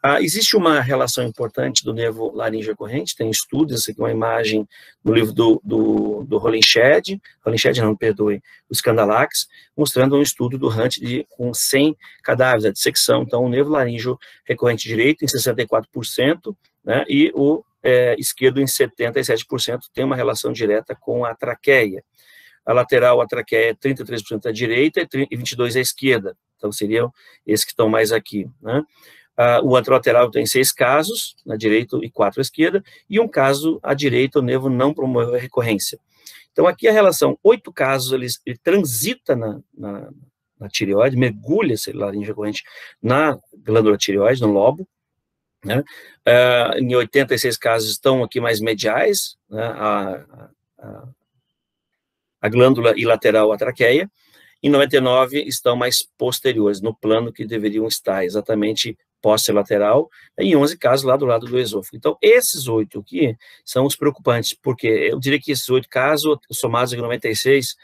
Ah, existe uma relação importante do nervo laríngeo corrente, tem estudos, essa aqui é uma imagem no livro do, do, do Holinshed, Holinshed não, perdoe, do Scandalax, mostrando um estudo do Hunt de, com 100 cadáveres, a é dissecção, então o nervo laríngeo recorrente direito em 64%, né, e o é, esquerdo em 77% tem uma relação direta com a traqueia. A lateral, a traqueia é 33% à direita e 22% à esquerda, então seriam esses que estão mais aqui, né? Uh, o anterolateral tem seis casos, na direita e quatro à esquerda, e um caso à direita, o nervo não promoveu a recorrência. Então, aqui a relação, oito casos, ele, ele transita na, na, na tireoide, mergulha esse laringe recorrente na glândula tireoide, no lobo, né? Uh, em 86 casos estão aqui mais mediais, né? a, a, a glândula e lateral a traqueia, em 99 estão mais posteriores, no plano que deveriam estar, exatamente pós-lateral, né, em 11 casos lá do lado do esôfago. Então, esses oito aqui são os preocupantes, porque eu diria que esses oito casos, somados em 96,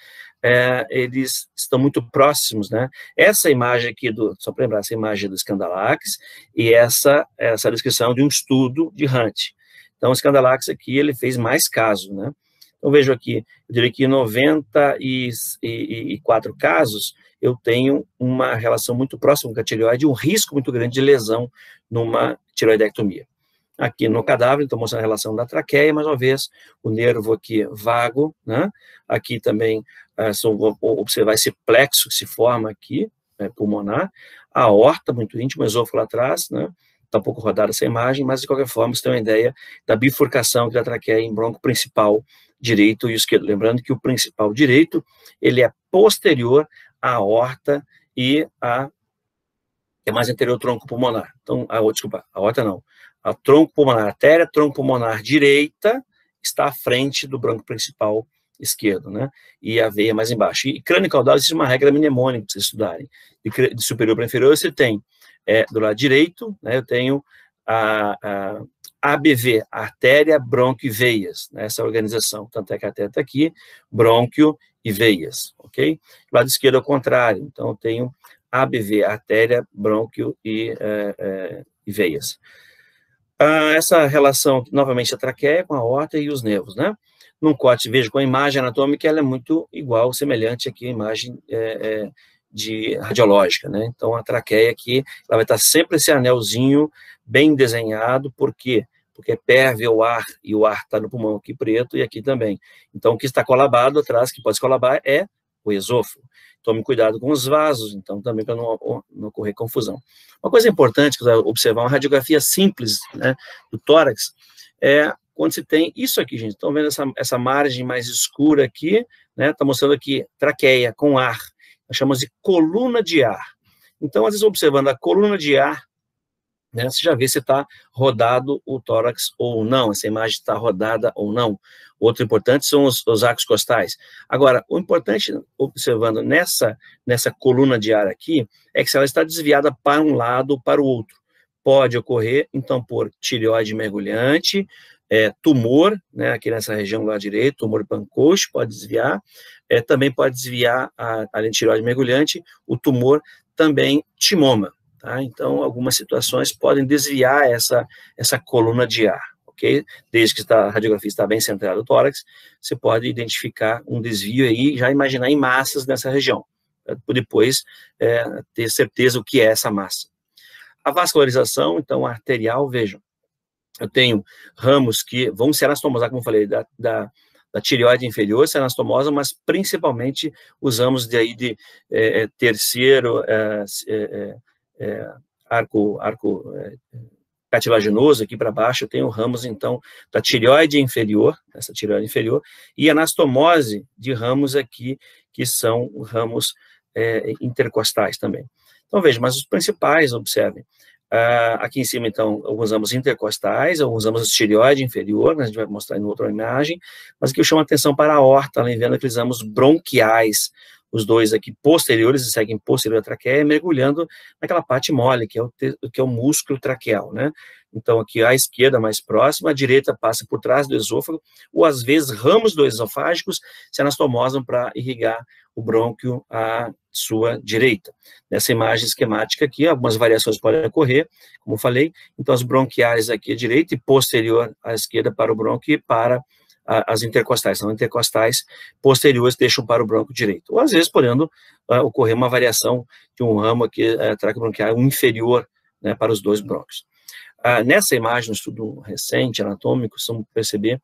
é, eles estão muito próximos, né? Essa imagem aqui, do, só para lembrar, essa imagem do Scandalax e essa, essa descrição de um estudo de Hunt. Então, o Scandalax aqui, ele fez mais casos, né? Então, vejo aqui, eu diria que 94 casos, eu tenho uma relação muito próxima com a tireoide um risco muito grande de lesão numa tireoidectomia. Aqui no cadáver, estou mostrando a relação da traqueia, mais uma vez, o nervo aqui vago, né? Aqui também, é, eh, são, vou observar esse plexo que se forma aqui, né, pulmonar, a horta muito íntima, o esôfago lá atrás, né? Está um pouco rodada essa imagem, mas de qualquer forma, você tem uma ideia da bifurcação da traqueia em bronco principal direito e esquerdo. Lembrando que o principal direito, ele é posterior a aorta e a é mais anterior tronco pulmonar. Então, a, desculpa, a aorta não. A tronco pulmonar artéria, tronco pulmonar direita está à frente do branco principal esquerdo, né? E a veia mais embaixo. E crânio caudal existe uma regra mnemônica para vocês estudarem. De, de superior para inferior você tem é, do lado direito, né? Eu tenho a, a ABV, artéria, brônquio e veias, né, essa é organização. Tanto é que a artéria está aqui, brônquio e veias, ok? Lado esquerdo é o contrário, então eu tenho ABV, artéria, brônquio e, é, é, e veias. Ah, essa relação, novamente, a traqueia com a horta e os nervos, né? Num corte, vejo com a imagem anatômica, ela é muito igual, semelhante aqui à imagem é, é, de radiológica, né? Então, a traqueia aqui, ela vai estar sempre esse anelzinho bem desenhado, por quê? porque é perde o ar e o ar está no pulmão aqui preto e aqui também. Então, o que está colabado atrás, que pode colabar, é o esôfago. Tome cuidado com os vasos, então, também para não, não ocorrer confusão. Uma coisa importante que você observar, uma radiografia simples né, do tórax, é quando se tem isso aqui, gente. Estão vendo essa, essa margem mais escura aqui, né? Está mostrando aqui traqueia com ar. Nós chamamos de coluna de ar. Então, às vezes, observando a coluna de ar né? Você já vê se está rodado o tórax ou não, essa imagem está rodada ou não. Outro importante são os, os arcos costais. Agora, o importante, observando nessa, nessa coluna de ar aqui, é que se ela está desviada para um lado ou para o outro. Pode ocorrer, então, por tireoide mergulhante, é, tumor, né, aqui nessa região lá direito, tumor pancoxo, pode desviar. É, também pode desviar, a, além de tireoide mergulhante, o tumor também timoma, Tá? Então, algumas situações podem desviar essa, essa coluna de ar, ok? Desde que a radiografia está bem centrada no tórax, você pode identificar um desvio aí, já imaginar em massas nessa região, tá? para depois é, ter certeza o que é essa massa. A vascularização, então, arterial, vejam, eu tenho ramos que vão ser anastomosar, como eu falei, da, da, da tireoide inferior, ser anastomosa, mas principalmente usamos de, aí de é, é terceiro, é, é, é é, arco, arco é, cartilaginoso aqui para baixo, eu tenho ramos, então, da tireoide inferior, essa tireoide inferior, e anastomose de ramos aqui, que são ramos é, intercostais também. Então, veja, mas os principais, observem, ah, aqui em cima, então, alguns ramos intercostais, alguns ramos tireoide inferior, né, a gente vai mostrar em outra imagem, mas aqui eu chamo a atenção para a horta, além vendo aqueles ramos bronquiais, os dois aqui posteriores, seguem posterior à traqueia, mergulhando naquela parte mole, que é o, que é o músculo traqueal, né? Então, aqui à esquerda mais próxima, à direita passa por trás do esôfago, ou às vezes ramos dos esofágicos se anastomosam para irrigar o brônquio à sua direita. Nessa imagem esquemática aqui, algumas variações podem ocorrer, como falei. Então, as bronquiais aqui à direita e posterior à esquerda para o brônquio e para as intercostais, são intercostais posteriores deixam para o bronco direito. Ou às vezes podendo uh, ocorrer uma variação de um ramo aqui, uh, eh, bronquial inferior né, para os dois broncos Uh, ah, nessa imagem, um estudo recente, anatômico, são perceber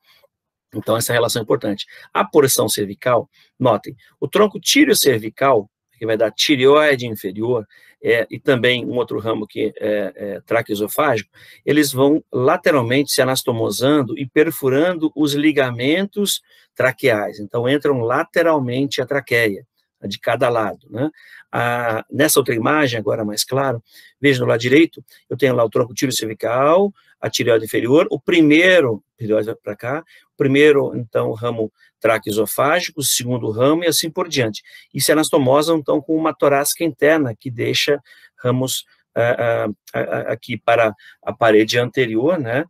então essa relação é importante. A porção cervical, notem, o tronco tiro cervical, que vai dar tireoide inferior, é, e também um outro ramo que é, é traqueoesofágico, eles vão lateralmente se anastomosando e perfurando os ligamentos traqueais. Então, entram lateralmente a traqueia, de cada lado. Né? A, nessa outra imagem, agora mais claro, veja no lado direito, eu tenho lá o tronco tiro cervical, a tireoide inferior, o primeiro, tireoide para cá, o primeiro, então, ramo traqueosofágico, o segundo ramo e assim por diante. E se anastomosam, então, com uma torácica interna, que deixa ramos ah, ah, aqui para a parede anterior, né,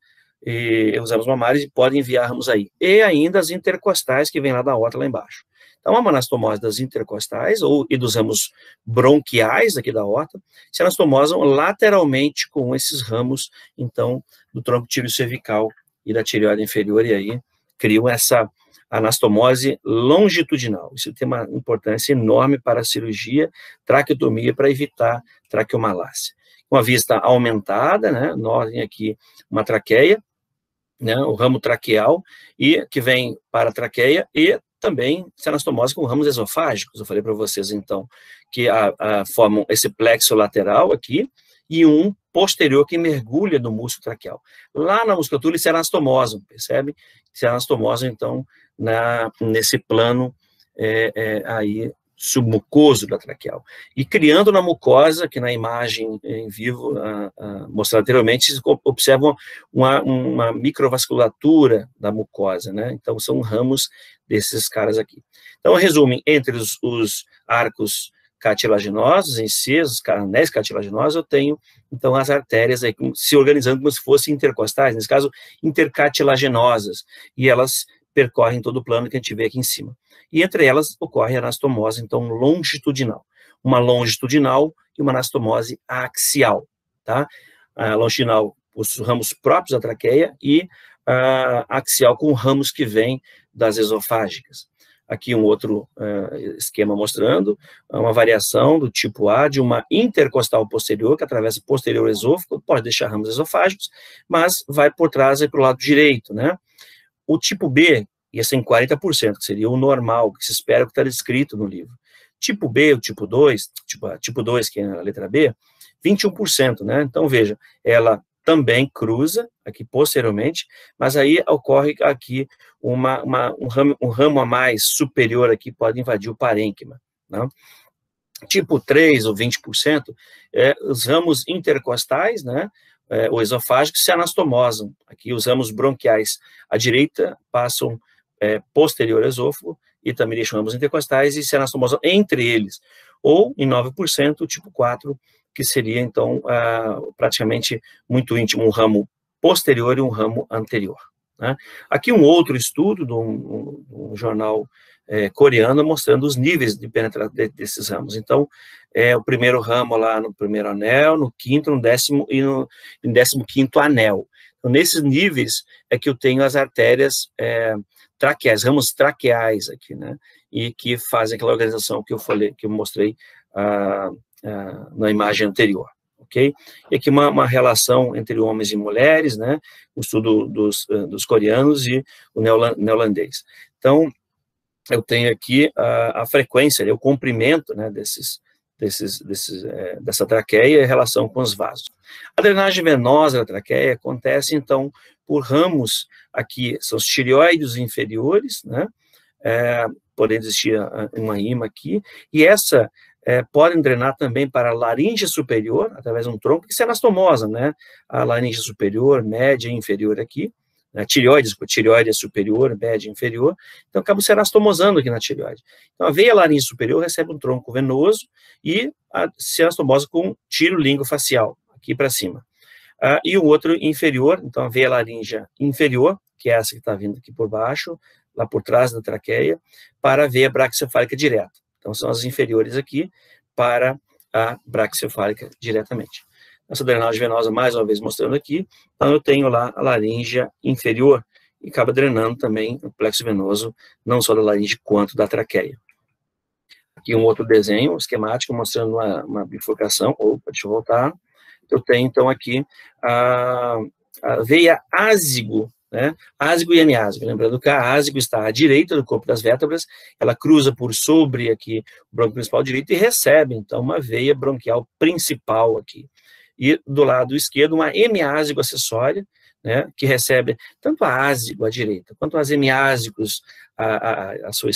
e os ramos mamários podem enviar ramos aí. E ainda as intercostais que vêm lá da horta lá embaixo. Então, uma anastomose das intercostais ou, e dos ramos bronquiais aqui da horta se anastomosam lateralmente com esses ramos, então, do tronco tiro cervical e da tireoide inferior, e aí criam essa anastomose longitudinal. Isso tem uma importância enorme para a cirurgia, traqueotomia, para evitar traqueomalácia. Com a vista aumentada, né, nós tem aqui uma traqueia, né, o ramo traqueal, e que vem para a traqueia e também cenastomose com ramos esofágicos. Eu falei para vocês, então, que a, a, formam esse plexo lateral aqui e um posterior que mergulha no músculo traqueal. Lá na musculatura, eles se percebe? Se então, na, nesse plano é, é, aí submucoso da traqueal. E criando na mucosa, que na imagem em vivo a, mostrada anteriormente, se observa uma, uma, microvasculatura da mucosa, né? Então, são ramos desses caras aqui. Então, resumem, entre os, os arcos cartilaginosos em si, os anéis cartilaginosos, eu tenho, então, as artérias aí, se organizando como se fossem intercostais, nesse caso, intercartilaginosas, e elas percorrem todo o plano que a gente vê aqui em cima. E entre elas ocorre a anastomose, então, longitudinal. Uma longitudinal e uma anastomose axial, tá? A longitudinal, os ramos próprios da traqueia e a axial com ramos que vêm das esofágicas. Aqui um outro uh, esquema mostrando uma variação do tipo A de uma intercostal posterior, que atravessa posterior esôfago, pode deixar ramos esofágicos, mas vai por trás e para o lado direito, né? O tipo B ia ser em 40%, que seria o normal, que se espera que está descrito no livro. Tipo B, o tipo 2, tipo, tipo 2, que é a letra B, 21%, né? Então, veja, ela também cruza aqui posteriormente, mas aí ocorre aqui uma, uma um, ramo, um ramo a mais superior aqui pode invadir o parênquima. né? Tipo 3 ou 20% é os ramos intercostais, né? é, esofágico se anastomosam. Aqui usamos bronquiais à direita, passam é, posterior ao esôfago e também deixam ambos intercostais e se anastomosam entre eles. Ou, em 9%, tipo 4, que seria, então, praticamente muito íntimo, um ramo posterior e um ramo anterior. Né? Aqui um outro estudo de um, um jornal é, coreano mostrando os níveis de penetração desses ramos. Então, é o primeiro ramo lá no primeiro anel, no quinto, no décimo e no, no décimo quinto anel. Então, nesses níveis é que eu tenho as artérias é, traqueais, ramos traqueais aqui, né? E que fazem aquela organização que eu falei, que eu mostrei ah, ah, na imagem anterior. Okay? E aqui uma, uma, relação entre homens e mulheres, né? O estudo dos, dos coreanos e o neolandês. Então, eu tenho aqui a, a frequência, o comprimento né, desses, desses, desses, é, dessa traqueia em relação com os vasos. A drenagem venosa da traqueia acontece, então, por ramos aqui, são os tireoides inferiores, né, é, existir ah, uma ima aqui, e essa é, drenar também para a laringe superior, através de um tronco, que é anastomosa, né? A laringe superior, média e inferior aqui né, tireoides, tireoide é superior, média inferior, então acaba se anastomosando aqui na tireoide. Então a veia laringe superior recebe um tronco venoso e a, se anastomosa com tiro tiro lingofacial, aqui para cima. Ah, e o outro inferior, então a veia laríngea inferior, que é essa que está vindo aqui por baixo, lá por trás da traqueia, para a veia braxiofálica direta. Então são as inferiores aqui para a braxiofálica diretamente essa drenagem venosa, mais uma vez mostrando aqui, então eu tenho lá a laringe inferior e acaba drenando também o plexo venoso, não só da laringe quanto da traqueia. Aqui um outro desenho esquemático mostrando uma, uma bifurcação, opa, deixa eu voltar, eu tenho então aqui a, a veia ásigo, né? Ásigo e aniásigo. Lembrando que a ásigo está à direita do corpo das vértebras, ela cruza por sobre aqui o bronco principal direito e recebe então uma veia bronquial principal aqui e do lado esquerdo uma hemiásigo acessória, né, que recebe tanto a ázigo à direita quanto as hemiázigos à, à, à, sua,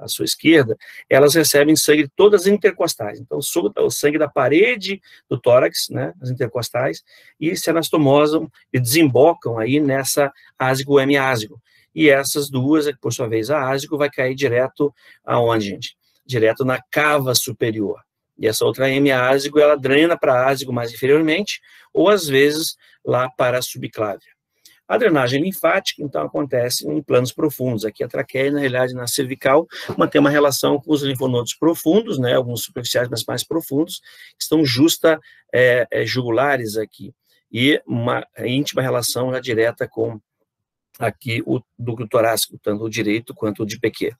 à, sua, esquerda, elas recebem sangue todas intercostais. Então, o sangue da parede do tórax, né, as intercostais, e se anastomosam e desembocam aí nessa ázigo hemiásigo. E essas duas, por sua vez, a ázigo vai cair direto aonde, gente? Direto na cava superior. E essa outra M a ásigo, ela drena para ásigo mais inferiormente, ou às vezes lá para a subclávia. A drenagem linfática, então, acontece em planos profundos. Aqui a traqueia, na realidade, na cervical, mantém uma relação com os linfonodos profundos, né, alguns superficiais, mas mais profundos, que estão justa é, é, jugulares aqui, e uma é, íntima relação já direta com aqui o ducto torácico, tanto o direito quanto o de pequeno.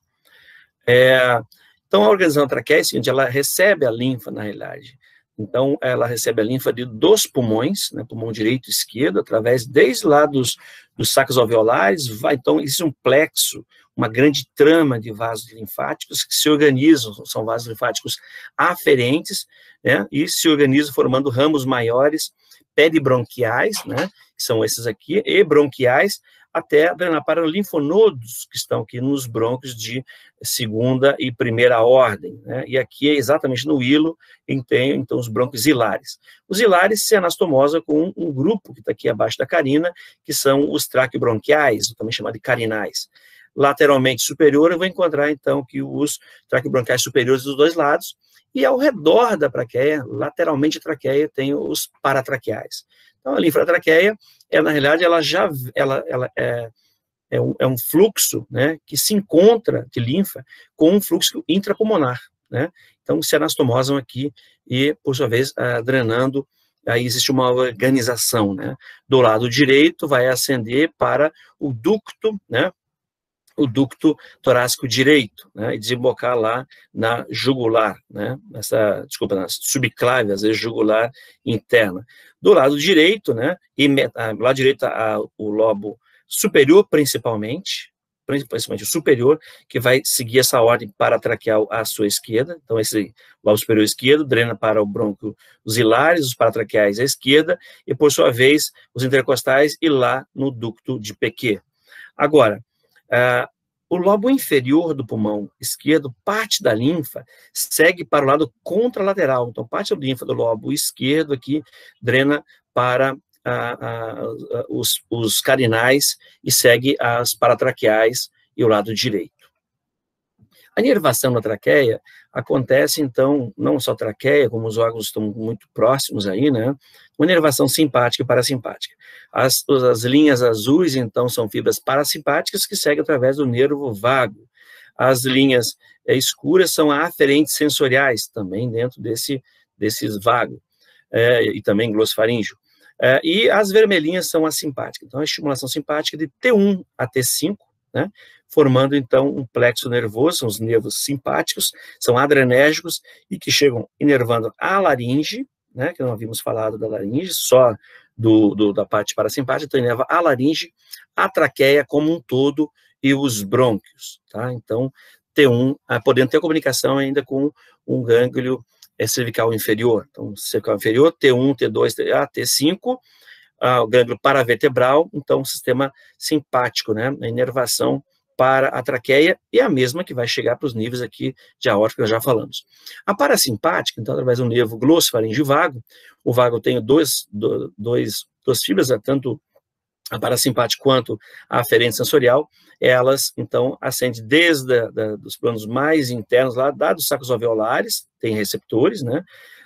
É, então, a organização traqueia é ela recebe a linfa, na realidade. Então, ela recebe a linfa de, dos pulmões, né, pulmão direito e esquerdo, através, desde lá dos, dos sacos alveolares, vai, então, existe um plexo, uma grande trama de vasos linfáticos que se organizam, são vasos linfáticos aferentes, né, e se organizam formando ramos maiores peribronquiais, né, que são esses aqui, e bronquiais, até para linfonodos que estão aqui nos brônquios de segunda e primeira ordem. Né? E aqui é exatamente no hilo em tem então os brônquios hilares. Os hilares se anastomosa com um grupo que está aqui abaixo da carina, que são os traqueobronquiais, também chamado de carinais lateralmente superior, eu vou encontrar então que os traqueobronquiais superiores dos dois lados, e ao redor da traqueia, lateralmente traqueia, tem os paratraqueais. Então, a linfratraqueia, é, na realidade, ela já ela, ela é, é, um, é um fluxo né, que se encontra de linfa com um fluxo intrapulmonar. Né? Então, se anastomosam aqui e, por sua vez, ah, drenando, aí existe uma organização. Né? Do lado direito vai ascender para o ducto, né, o ducto torácico direito, né, e desembocar lá na jugular, né, nessa, desculpa, na subclave, às vezes jugular interna. Do lado direito, né, e lá direito a, o lobo superior principalmente, principalmente o superior, que vai seguir essa ordem paratraqueal à sua esquerda. Então, esse lobo superior esquerdo drena para o bronco os hilares, os paratraqueais à esquerda, e por sua vez, os intercostais e lá no ducto de Pequet. Agora, ah, o lobo inferior do pulmão esquerdo, parte da linfa, segue para o lado contralateral. Então, parte da linfa do lobo esquerdo aqui drena para ah, ah, os, os carinais e segue as paratraqueais e o lado direito. A inervação da traqueia acontece, então, não só traqueia, como os órgãos estão muito próximos aí, né? Uma inervação simpática e parasimpática. As, as linhas azuis, então, são fibras parasimpáticas que seguem através do nervo vago. As linhas eh, escuras são aferentes sensoriais, também dentro desse, desses vago, é, e também glosfaríngeo. É, eh, e as vermelhinhas são as simpáticas. Então, a estimulação simpática de T1 a T5, né? formando então um plexo nervoso, são os nervos simpáticos, são adrenérgicos e que chegam inervando a laringe, né? que não havíamos falado da laringe, só do, do, da parte parasimpática, então inerva a laringe, a traqueia como um todo e os brônquios. Tá? Então, T1, podendo ter comunicação ainda com um gânglio eh, cervical inferior. Então, cervical inferior, T1, T2, T5, o gânglio paravertebral, então o sistema simpático, né? A inervação para a traqueia é a mesma que vai chegar para os níveis aqui de aorta que já falamos. A parasimpática, então, através do nervo glossofaringe vago, o vago tem dois, dois, duas fibras, né? tanto a parasimpática quanto a aferente sensorial, elas, então, acendem desde os planos mais internos, lá da dos sacos alveolares, tem receptores, né?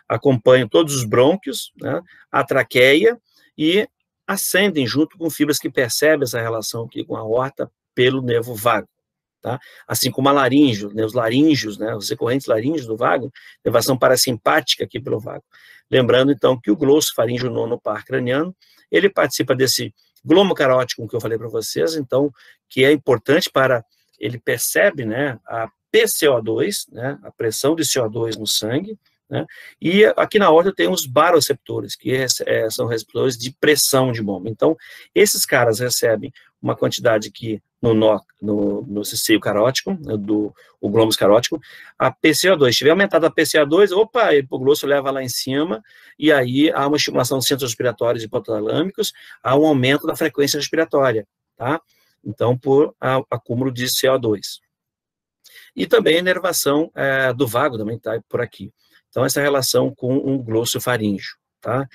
Acompanham todos os brônquios, né? a traqueia, e ascendem junto com fibras que percebem essa relação aqui com a horta pelo nervo vago. Tá? Assim como a laringe, né, os laríngeos, né, os recorrentes laríngeos do vago, elevação parasimpática aqui pelo vago. Lembrando, então, que o grosso faríngeo nono par craniano, ele participa desse glomo carótico que eu falei para vocês, então, que é importante para, ele percebe, né, a PCO2, né, a pressão de CO2 no sangue, né? E aqui na horta tem os baroreceptores, que é, são receptores de pressão de bomba. Então, esses caras recebem uma quantidade que no, no, no, no carótico, né, do, o glomus carótico, a PCO2. Se tiver aumentado a PCO2, opa, a hipoglosso leva lá em cima, e aí há uma estimulação dos centros respiratórios hipotalâmicos, há um aumento da frequência respiratória, tá? Então, por a, acúmulo de CO2. E também a inervação é, do vago também está por aqui. Então, essa relação com um faríngeo, tá?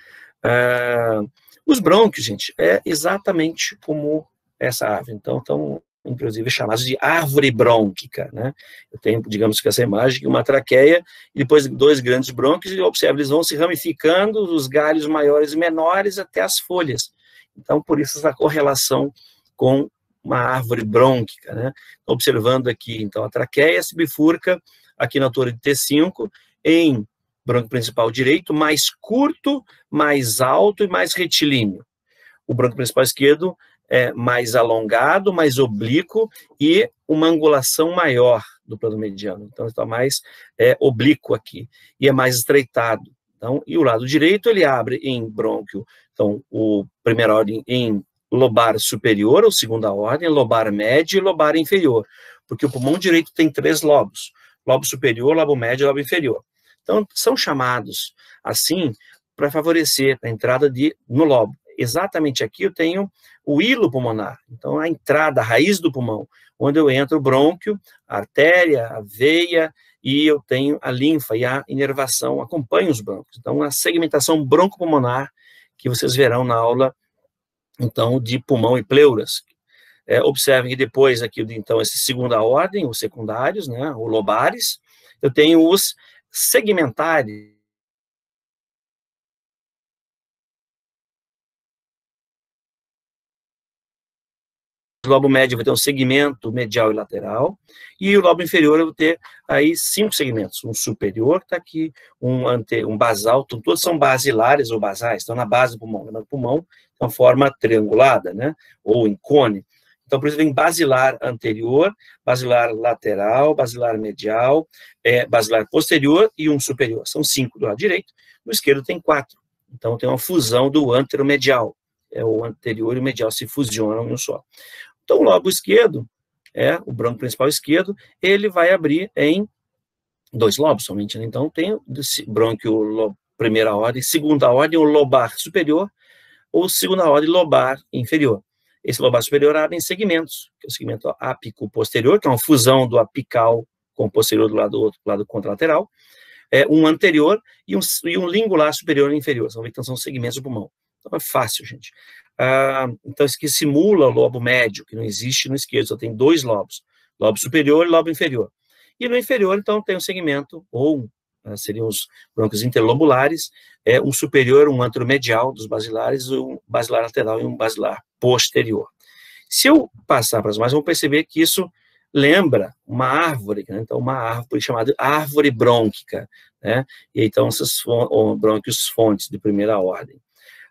Ah, os brônquios, gente, é exatamente como essa árvore. Então, estão, inclusive, chamados de árvore brônquica, né? Eu tenho, digamos que essa imagem, uma traqueia, e depois dois grandes brônquios, e observa, eles vão se ramificando, os galhos maiores e menores, até as folhas. Então, por isso, essa correlação com uma árvore brônquica, né? Então, observando aqui, então, a traqueia se bifurca aqui na torre de T5 em branco principal direito, mais curto, mais alto e mais retilíneo. O branco principal esquerdo é mais alongado, mais oblíquo e uma angulação maior do plano mediano. Então, está mais é, oblíquo aqui e é mais estreitado. Então, e o lado direito ele abre em brônquio, então o primeira ordem em lobar superior ou segunda ordem, lobar médio e lobar inferior, porque o pulmão direito tem três lobos: lobo superior, lobo médio e lobo inferior. Então, são chamados assim para favorecer a entrada de, no lobo. Exatamente aqui eu tenho o hilo pulmonar, então a entrada, a raiz do pulmão, onde eu entro o brônquio, a artéria, a veia, e eu tenho a linfa e a inervação, acompanha os brônquios. Então, a segmentação broncopulmonar, que vocês verão na aula, então, de pulmão e pleuras. É, observem que depois aqui, então, essa segunda ordem, os secundários, né, os lobares, eu tenho os segmentares O lobo médio vai ter um segmento medial e lateral, e o lobo inferior eu vou ter aí cinco segmentos. Um superior está aqui, um, ante, um basal, então todos são basilares ou basais, estão na base do pulmão, no pulmão, então forma triangulada, né? Ou em cone. Então, por isso vem basilar anterior, basilar lateral, basilar medial, é, basilar posterior e um superior. São cinco do lado direito, no esquerdo tem quatro. Então, tem uma fusão do anteromedial. É, o anterior e o medial se fusionam em um só. Então, logo esquerdo, é o branco principal esquerdo, ele vai abrir em dois lobos somente. Né? Então, tem esse lobo, primeira ordem, segunda ordem, o lobar superior, ou segunda ordem, lobar inferior esse lobato superior abre em segmentos, que é o segmento apico posterior, que é uma fusão do apical com o posterior do lado, do outro, do lado contralateral, é, um anterior e um, e um lingular superior e inferior. Então, são segmentos do pulmão. Então, é fácil, gente. Ah, então, isso que simula o lobo médio, que não existe no esquerdo, só tem dois lobos, lobo superior e lobo inferior. E no inferior, então, tem um segmento ou né, seriam os brônquios interlobulares, é um superior, um antromedial dos basilares, um basilar lateral e um basilar posterior. Se eu passar para as mais, vão perceber que isso lembra uma árvore, né? então uma árvore chamada árvore brônquica, né? E então esses brônquios fontes de primeira ordem.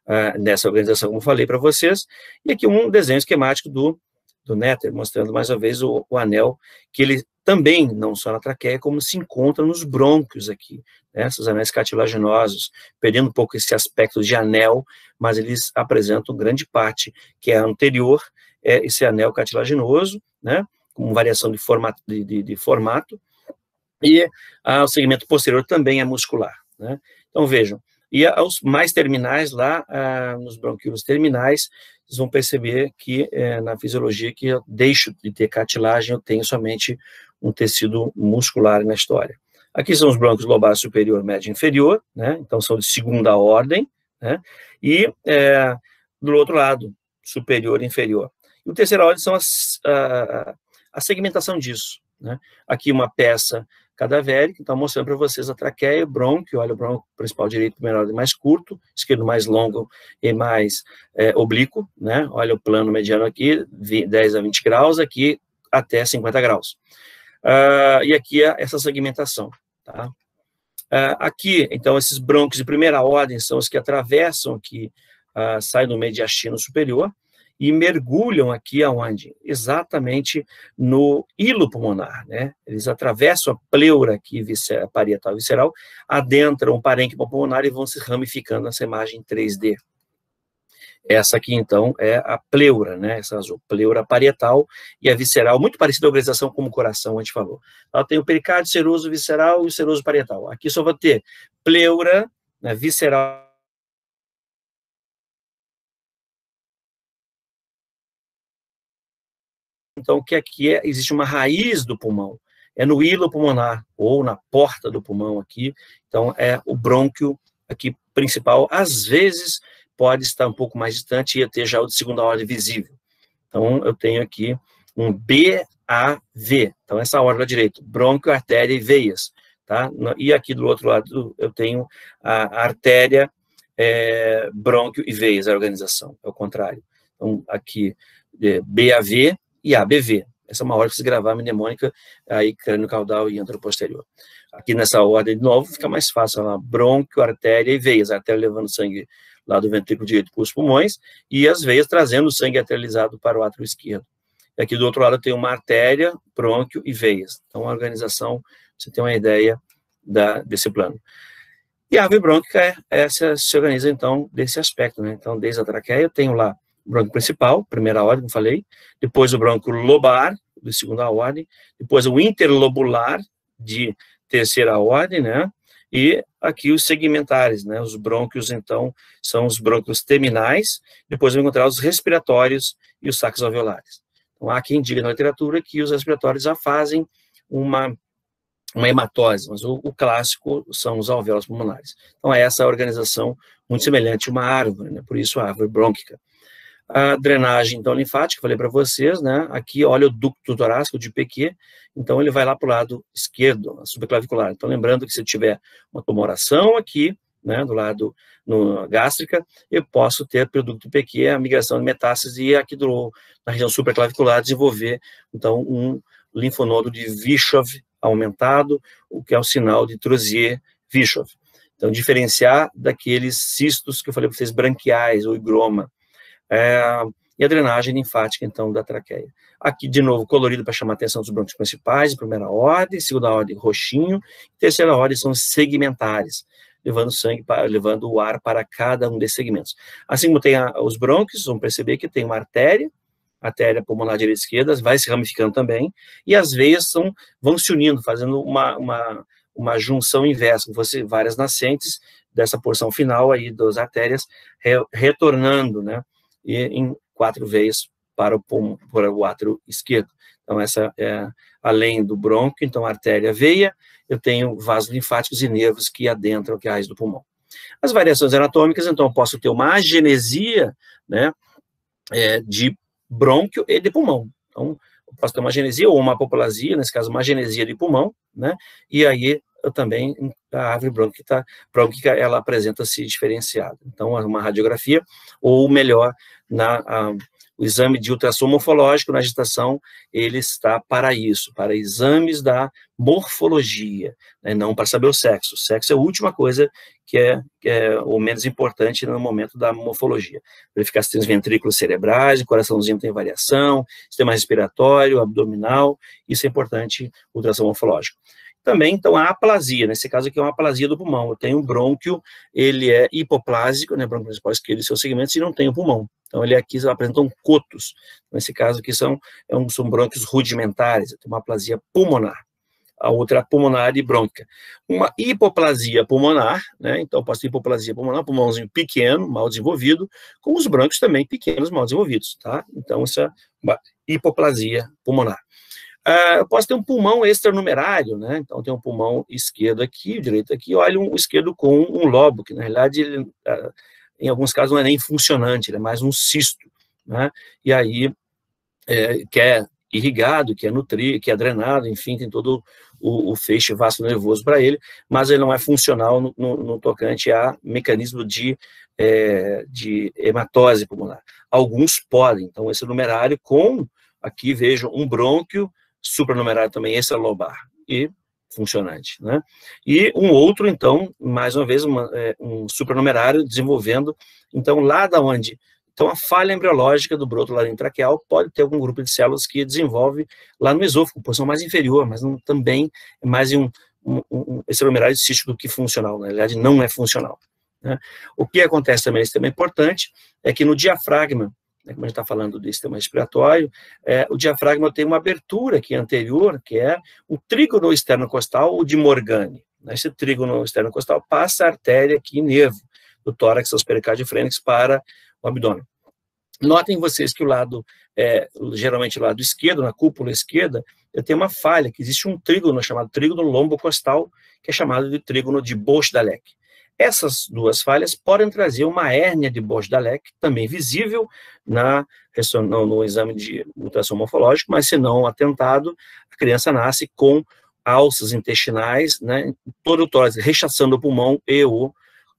Uh, nessa organização, como falei para vocês, e aqui um desenho esquemático do do Néter, mostrando mais uma vez o, o, anel que ele também, não só na traqueia, como se encontra nos brônquios aqui, né? esses anéis cartilaginosos, perdendo um pouco esse aspecto de anel, mas eles apresentam grande parte, que é anterior, é esse anel cartilaginoso, né? com variação de formato, de, de, de formato e ah, o segmento posterior também é muscular. Né? Então vejam, e aos mais terminais lá, ah, nos bronquíolos terminais, vocês vão perceber que é, na fisiologia que eu deixo de ter cartilagem, eu tenho somente um tecido muscular na história. Aqui são os brônquios lobar superior, médio e inferior, né? então são de segunda ordem, né? e é, do outro lado, superior e inferior. E o terceira ordem são as, a, a segmentação disso. Né? Aqui uma peça cadavérica, então mostrando para vocês a traqueia, brônquio, olha o bronco principal direito, primeira ordem mais curto, esquerdo mais longo e mais é, oblíquo, né? olha o plano mediano aqui, 10 a 20 graus, aqui até 50 graus. Uh, e aqui é essa segmentação. Tá? Uh, aqui, então, esses broncos de primeira ordem são os que atravessam aqui, uh, saem do mediastino superior e mergulham aqui aonde? Exatamente no hilo pulmonar, né? Eles atravessam a pleura aqui visceral, parietal visceral, adentram o parênquima pulmonar e vão se ramificando nessa imagem 3D, essa aqui, então, é a pleura, né? Essa azul, pleura parietal e a visceral, muito parecida à organização como o coração, a gente falou. Ela tem o pericárdio, seroso visceral e seroso parietal. Aqui só vou ter pleura, né, visceral Então, o que aqui é? Existe uma raiz do pulmão. É no hilo pulmonar, ou na porta do pulmão aqui. Então, é o brônquio aqui principal. Às vezes, pode estar um pouco mais distante e ter já o de segunda ordem visível. Então, eu tenho aqui um BAV. Então, essa ordem à direita, bronco, artéria e veias. Tá? E aqui do outro lado eu tenho a artéria, é, brônquio e veias, a organização. É o contrário. Então, aqui, é, BAV e ABV. Essa é uma ordem para se gravar mnemônica, aí crânio caudal e posterior. Aqui nessa ordem, de novo, fica mais fácil, lá, é brônquio, artéria e veias. A artéria levando sangue lá do ventrículo direito para os pulmões, e as veias trazendo o sangue arterializado para o átrio esquerdo. E aqui do outro lado tem uma artéria, brônquio e veias. Então, a organização, você tem uma ideia da, desse plano. E a árvore brônquica é, é essa, se organiza, então, desse aspecto. Né? Então, desde a traqueia, eu tenho lá o brônquio principal, primeira ordem, como falei, depois o brônquio lobar, de segunda ordem, depois o interlobular, de terceira ordem, né? E aqui os segmentares, né? Os brônquios, então, são os brônquios terminais, depois vamos encontrar os respiratórios e os sacos alveolares. Então, há quem diga na literatura que os respiratórios já fazem uma, uma hematose, mas o, o clássico são os alvéolos pulmonares. Então, é essa organização muito semelhante a uma árvore, né? Por isso a árvore brônquica a drenagem então linfática, falei para vocês, né? Aqui olha o ducto torácico de PQ, então ele vai lá para o lado esquerdo, subclavicular. Então lembrando que se tiver uma tumoração aqui, né, do lado no, gástrica, eu posso ter pelo ducto PQ a migração de metástase e aqui do, na região supraclavicular desenvolver então um linfonodo de Virchow aumentado, o que é o sinal de Trozier-Virchow. Então, diferenciar daqueles cistos que eu falei para vocês, branquiais ou igroma. É, e a drenagem linfática, então, da traqueia. Aqui, de novo, colorido para chamar a atenção dos bronquios principais, primeira ordem, segunda ordem, roxinho, terceira ordem são segmentares, levando sangue, para, levando o ar para cada um desses segmentos. Assim como tem a, os brônquios, vão perceber que tem uma artéria, artéria pulmonar direita e esquerda, vai se ramificando também, e as veias são, vão se unindo, fazendo uma, uma, uma junção inversa, você várias nascentes dessa porção final aí das artérias re, retornando, né? e em quatro veias para o, pulmão, para o átrio esquerdo. Então, essa é, além do bronco, então artéria, veia, eu tenho vasos linfáticos e nervos que adentram que é a raiz do pulmão. As variações anatômicas, então, posso ter uma agenesia, né, é, de brônquio e de pulmão. Então, posso ter uma agenesia ou uma apoplasia, nesse caso, uma agenesia de pulmão, né, e aí também a árvore brônquica, tá, brônquica ela apresenta-se diferenciada. Então, é uma radiografia, ou melhor, na, a, o exame de ultrassom morfológico na gestação, ele está para isso, para exames da morfologia, né, não para saber o sexo. O sexo é a última coisa que é, que é o menos importante no momento da morfologia. Verificar se tem os ventrículos cerebrais, o coraçãozinho tem variação, sistema respiratório, abdominal, isso é importante, ultrassom morfológico. Também, então, a aplasia, nesse caso aqui é uma aplasia do pulmão. Eu tenho um brônquio, ele é hipoplásico, né, brônquio principal esquerdo e seus segmentos, e não tenho pulmão. Então, ele aqui apresentam cotos. Então, nesse caso aqui são, é são brônquios rudimentares, eu tenho uma aplasia pulmonar a outra é pulmonar e brônquica. Uma hipoplasia pulmonar, né? Então, eu posso ter hipoplasia pulmonar, pulmãozinho pequeno, mal desenvolvido, com os brônquios também pequenos, mal desenvolvidos, tá? Então, essa é uma hipoplasia pulmonar. Uh, eu posso ter um pulmão extranumerário, né? Então, tem um pulmão esquerdo aqui, direito aqui, olha um esquerdo com um lobo, que na realidade, ele, uh, em alguns casos, não é nem funcionante, ele é mais um cisto, né? E aí, é, que é irrigado, que é nutrido, que é drenado, enfim, tem todo o, o feixe vasto nervoso para ele, mas ele não é funcional no, no, no tocante a mecanismo de, é, de hematose pulmonar. Alguns podem, então, esse numerário com, aqui vejo um brônquio, supranumerário também extralobar é e funcionante, né? E um outro, então, mais uma vez, uma, é, um supranumerário desenvolvendo, então, lá da onde... Então, a falha embriológica do broto larintraqueal pode ter algum grupo de células que desenvolve lá no esôfago, posição mais inferior, mas não, também é mais um, um, um extranumerário cístico do que funcional, na realidade não é funcional. Né? O que acontece também, isso também é importante, é que no diafragma né, como a gente está falando do sistema respiratório, é, o diafragma tem uma abertura aqui anterior, que é o trígono externo costal, o de Morgane. Né, esse trígono externo costal passa a artéria aqui, nervo, do tórax aos pericardiofrênicos para o abdômen. Notem vocês que o lado, é, geralmente o lado esquerdo, na cúpula esquerda, eu tenho uma falha, que existe um trígono chamado trígono lombocostal, que é chamado de trígono de Bosch-Dalek. Essas duas falhas podem trazer uma hérnia de Borch-Dalek, também visível na, no, exame de ultrassom morfológico, mas se não atentado, a criança nasce com alças intestinais, né, todo o tórax, rechaçando o pulmão e o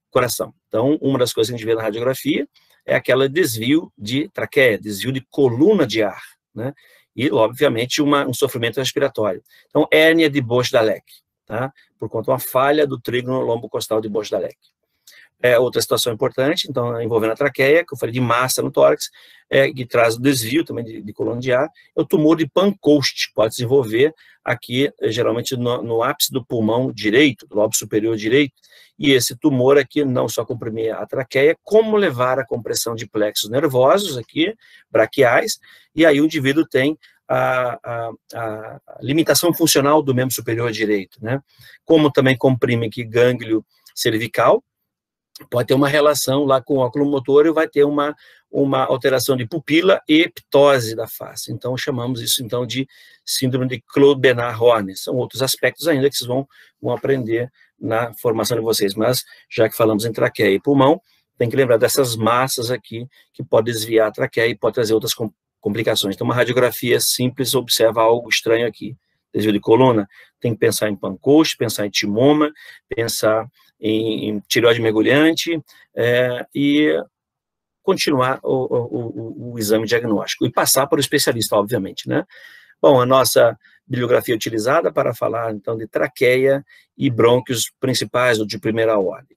coração. Então, uma das coisas que a gente vê na radiografia é aquela desvio de traqueia, desvio de coluna de ar, né, e, obviamente, uma, um sofrimento respiratório. Então, hérnia de Borch-Dalek tá? por conta de uma falha do trígono lombo-costal de bosch É outra situação importante, então, envolvendo a traqueia, que eu falei de massa no tórax, é, que traz o desvio também de, de coluna de ar, é o tumor de Pancoast, pode desenvolver aqui, eh, geralmente, no, no, ápice do pulmão direito, do lobo superior direito, e esse tumor aqui não só comprimir a traqueia, como levar a compressão de plexos nervosos aqui, braquiais, e aí o indivíduo tem a, a, a, limitação funcional do membro superior direito, né? Como também comprime que gânglio cervical pode ter uma relação lá com o óculo motor e vai ter uma, uma alteração de pupila e eptose da face. Então chamamos isso então de síndrome de Klobenard-Horne. São outros aspectos ainda que vocês vão, vão aprender na formação de vocês, mas já que falamos em traqueia e pulmão, tem que lembrar dessas massas aqui que pode desviar a traqueia e pode trazer outras complicações. Então, uma radiografia simples observa algo estranho aqui. Desvio de coluna, tem que pensar em pancosto, pensar em timoma, pensar em, em tireoide mergulhante é, e continuar o, o, o, o, exame diagnóstico e passar para o especialista, obviamente, né? Bom, a nossa bibliografia utilizada para falar, então, de traqueia e brônquios principais ou de primeira ordem.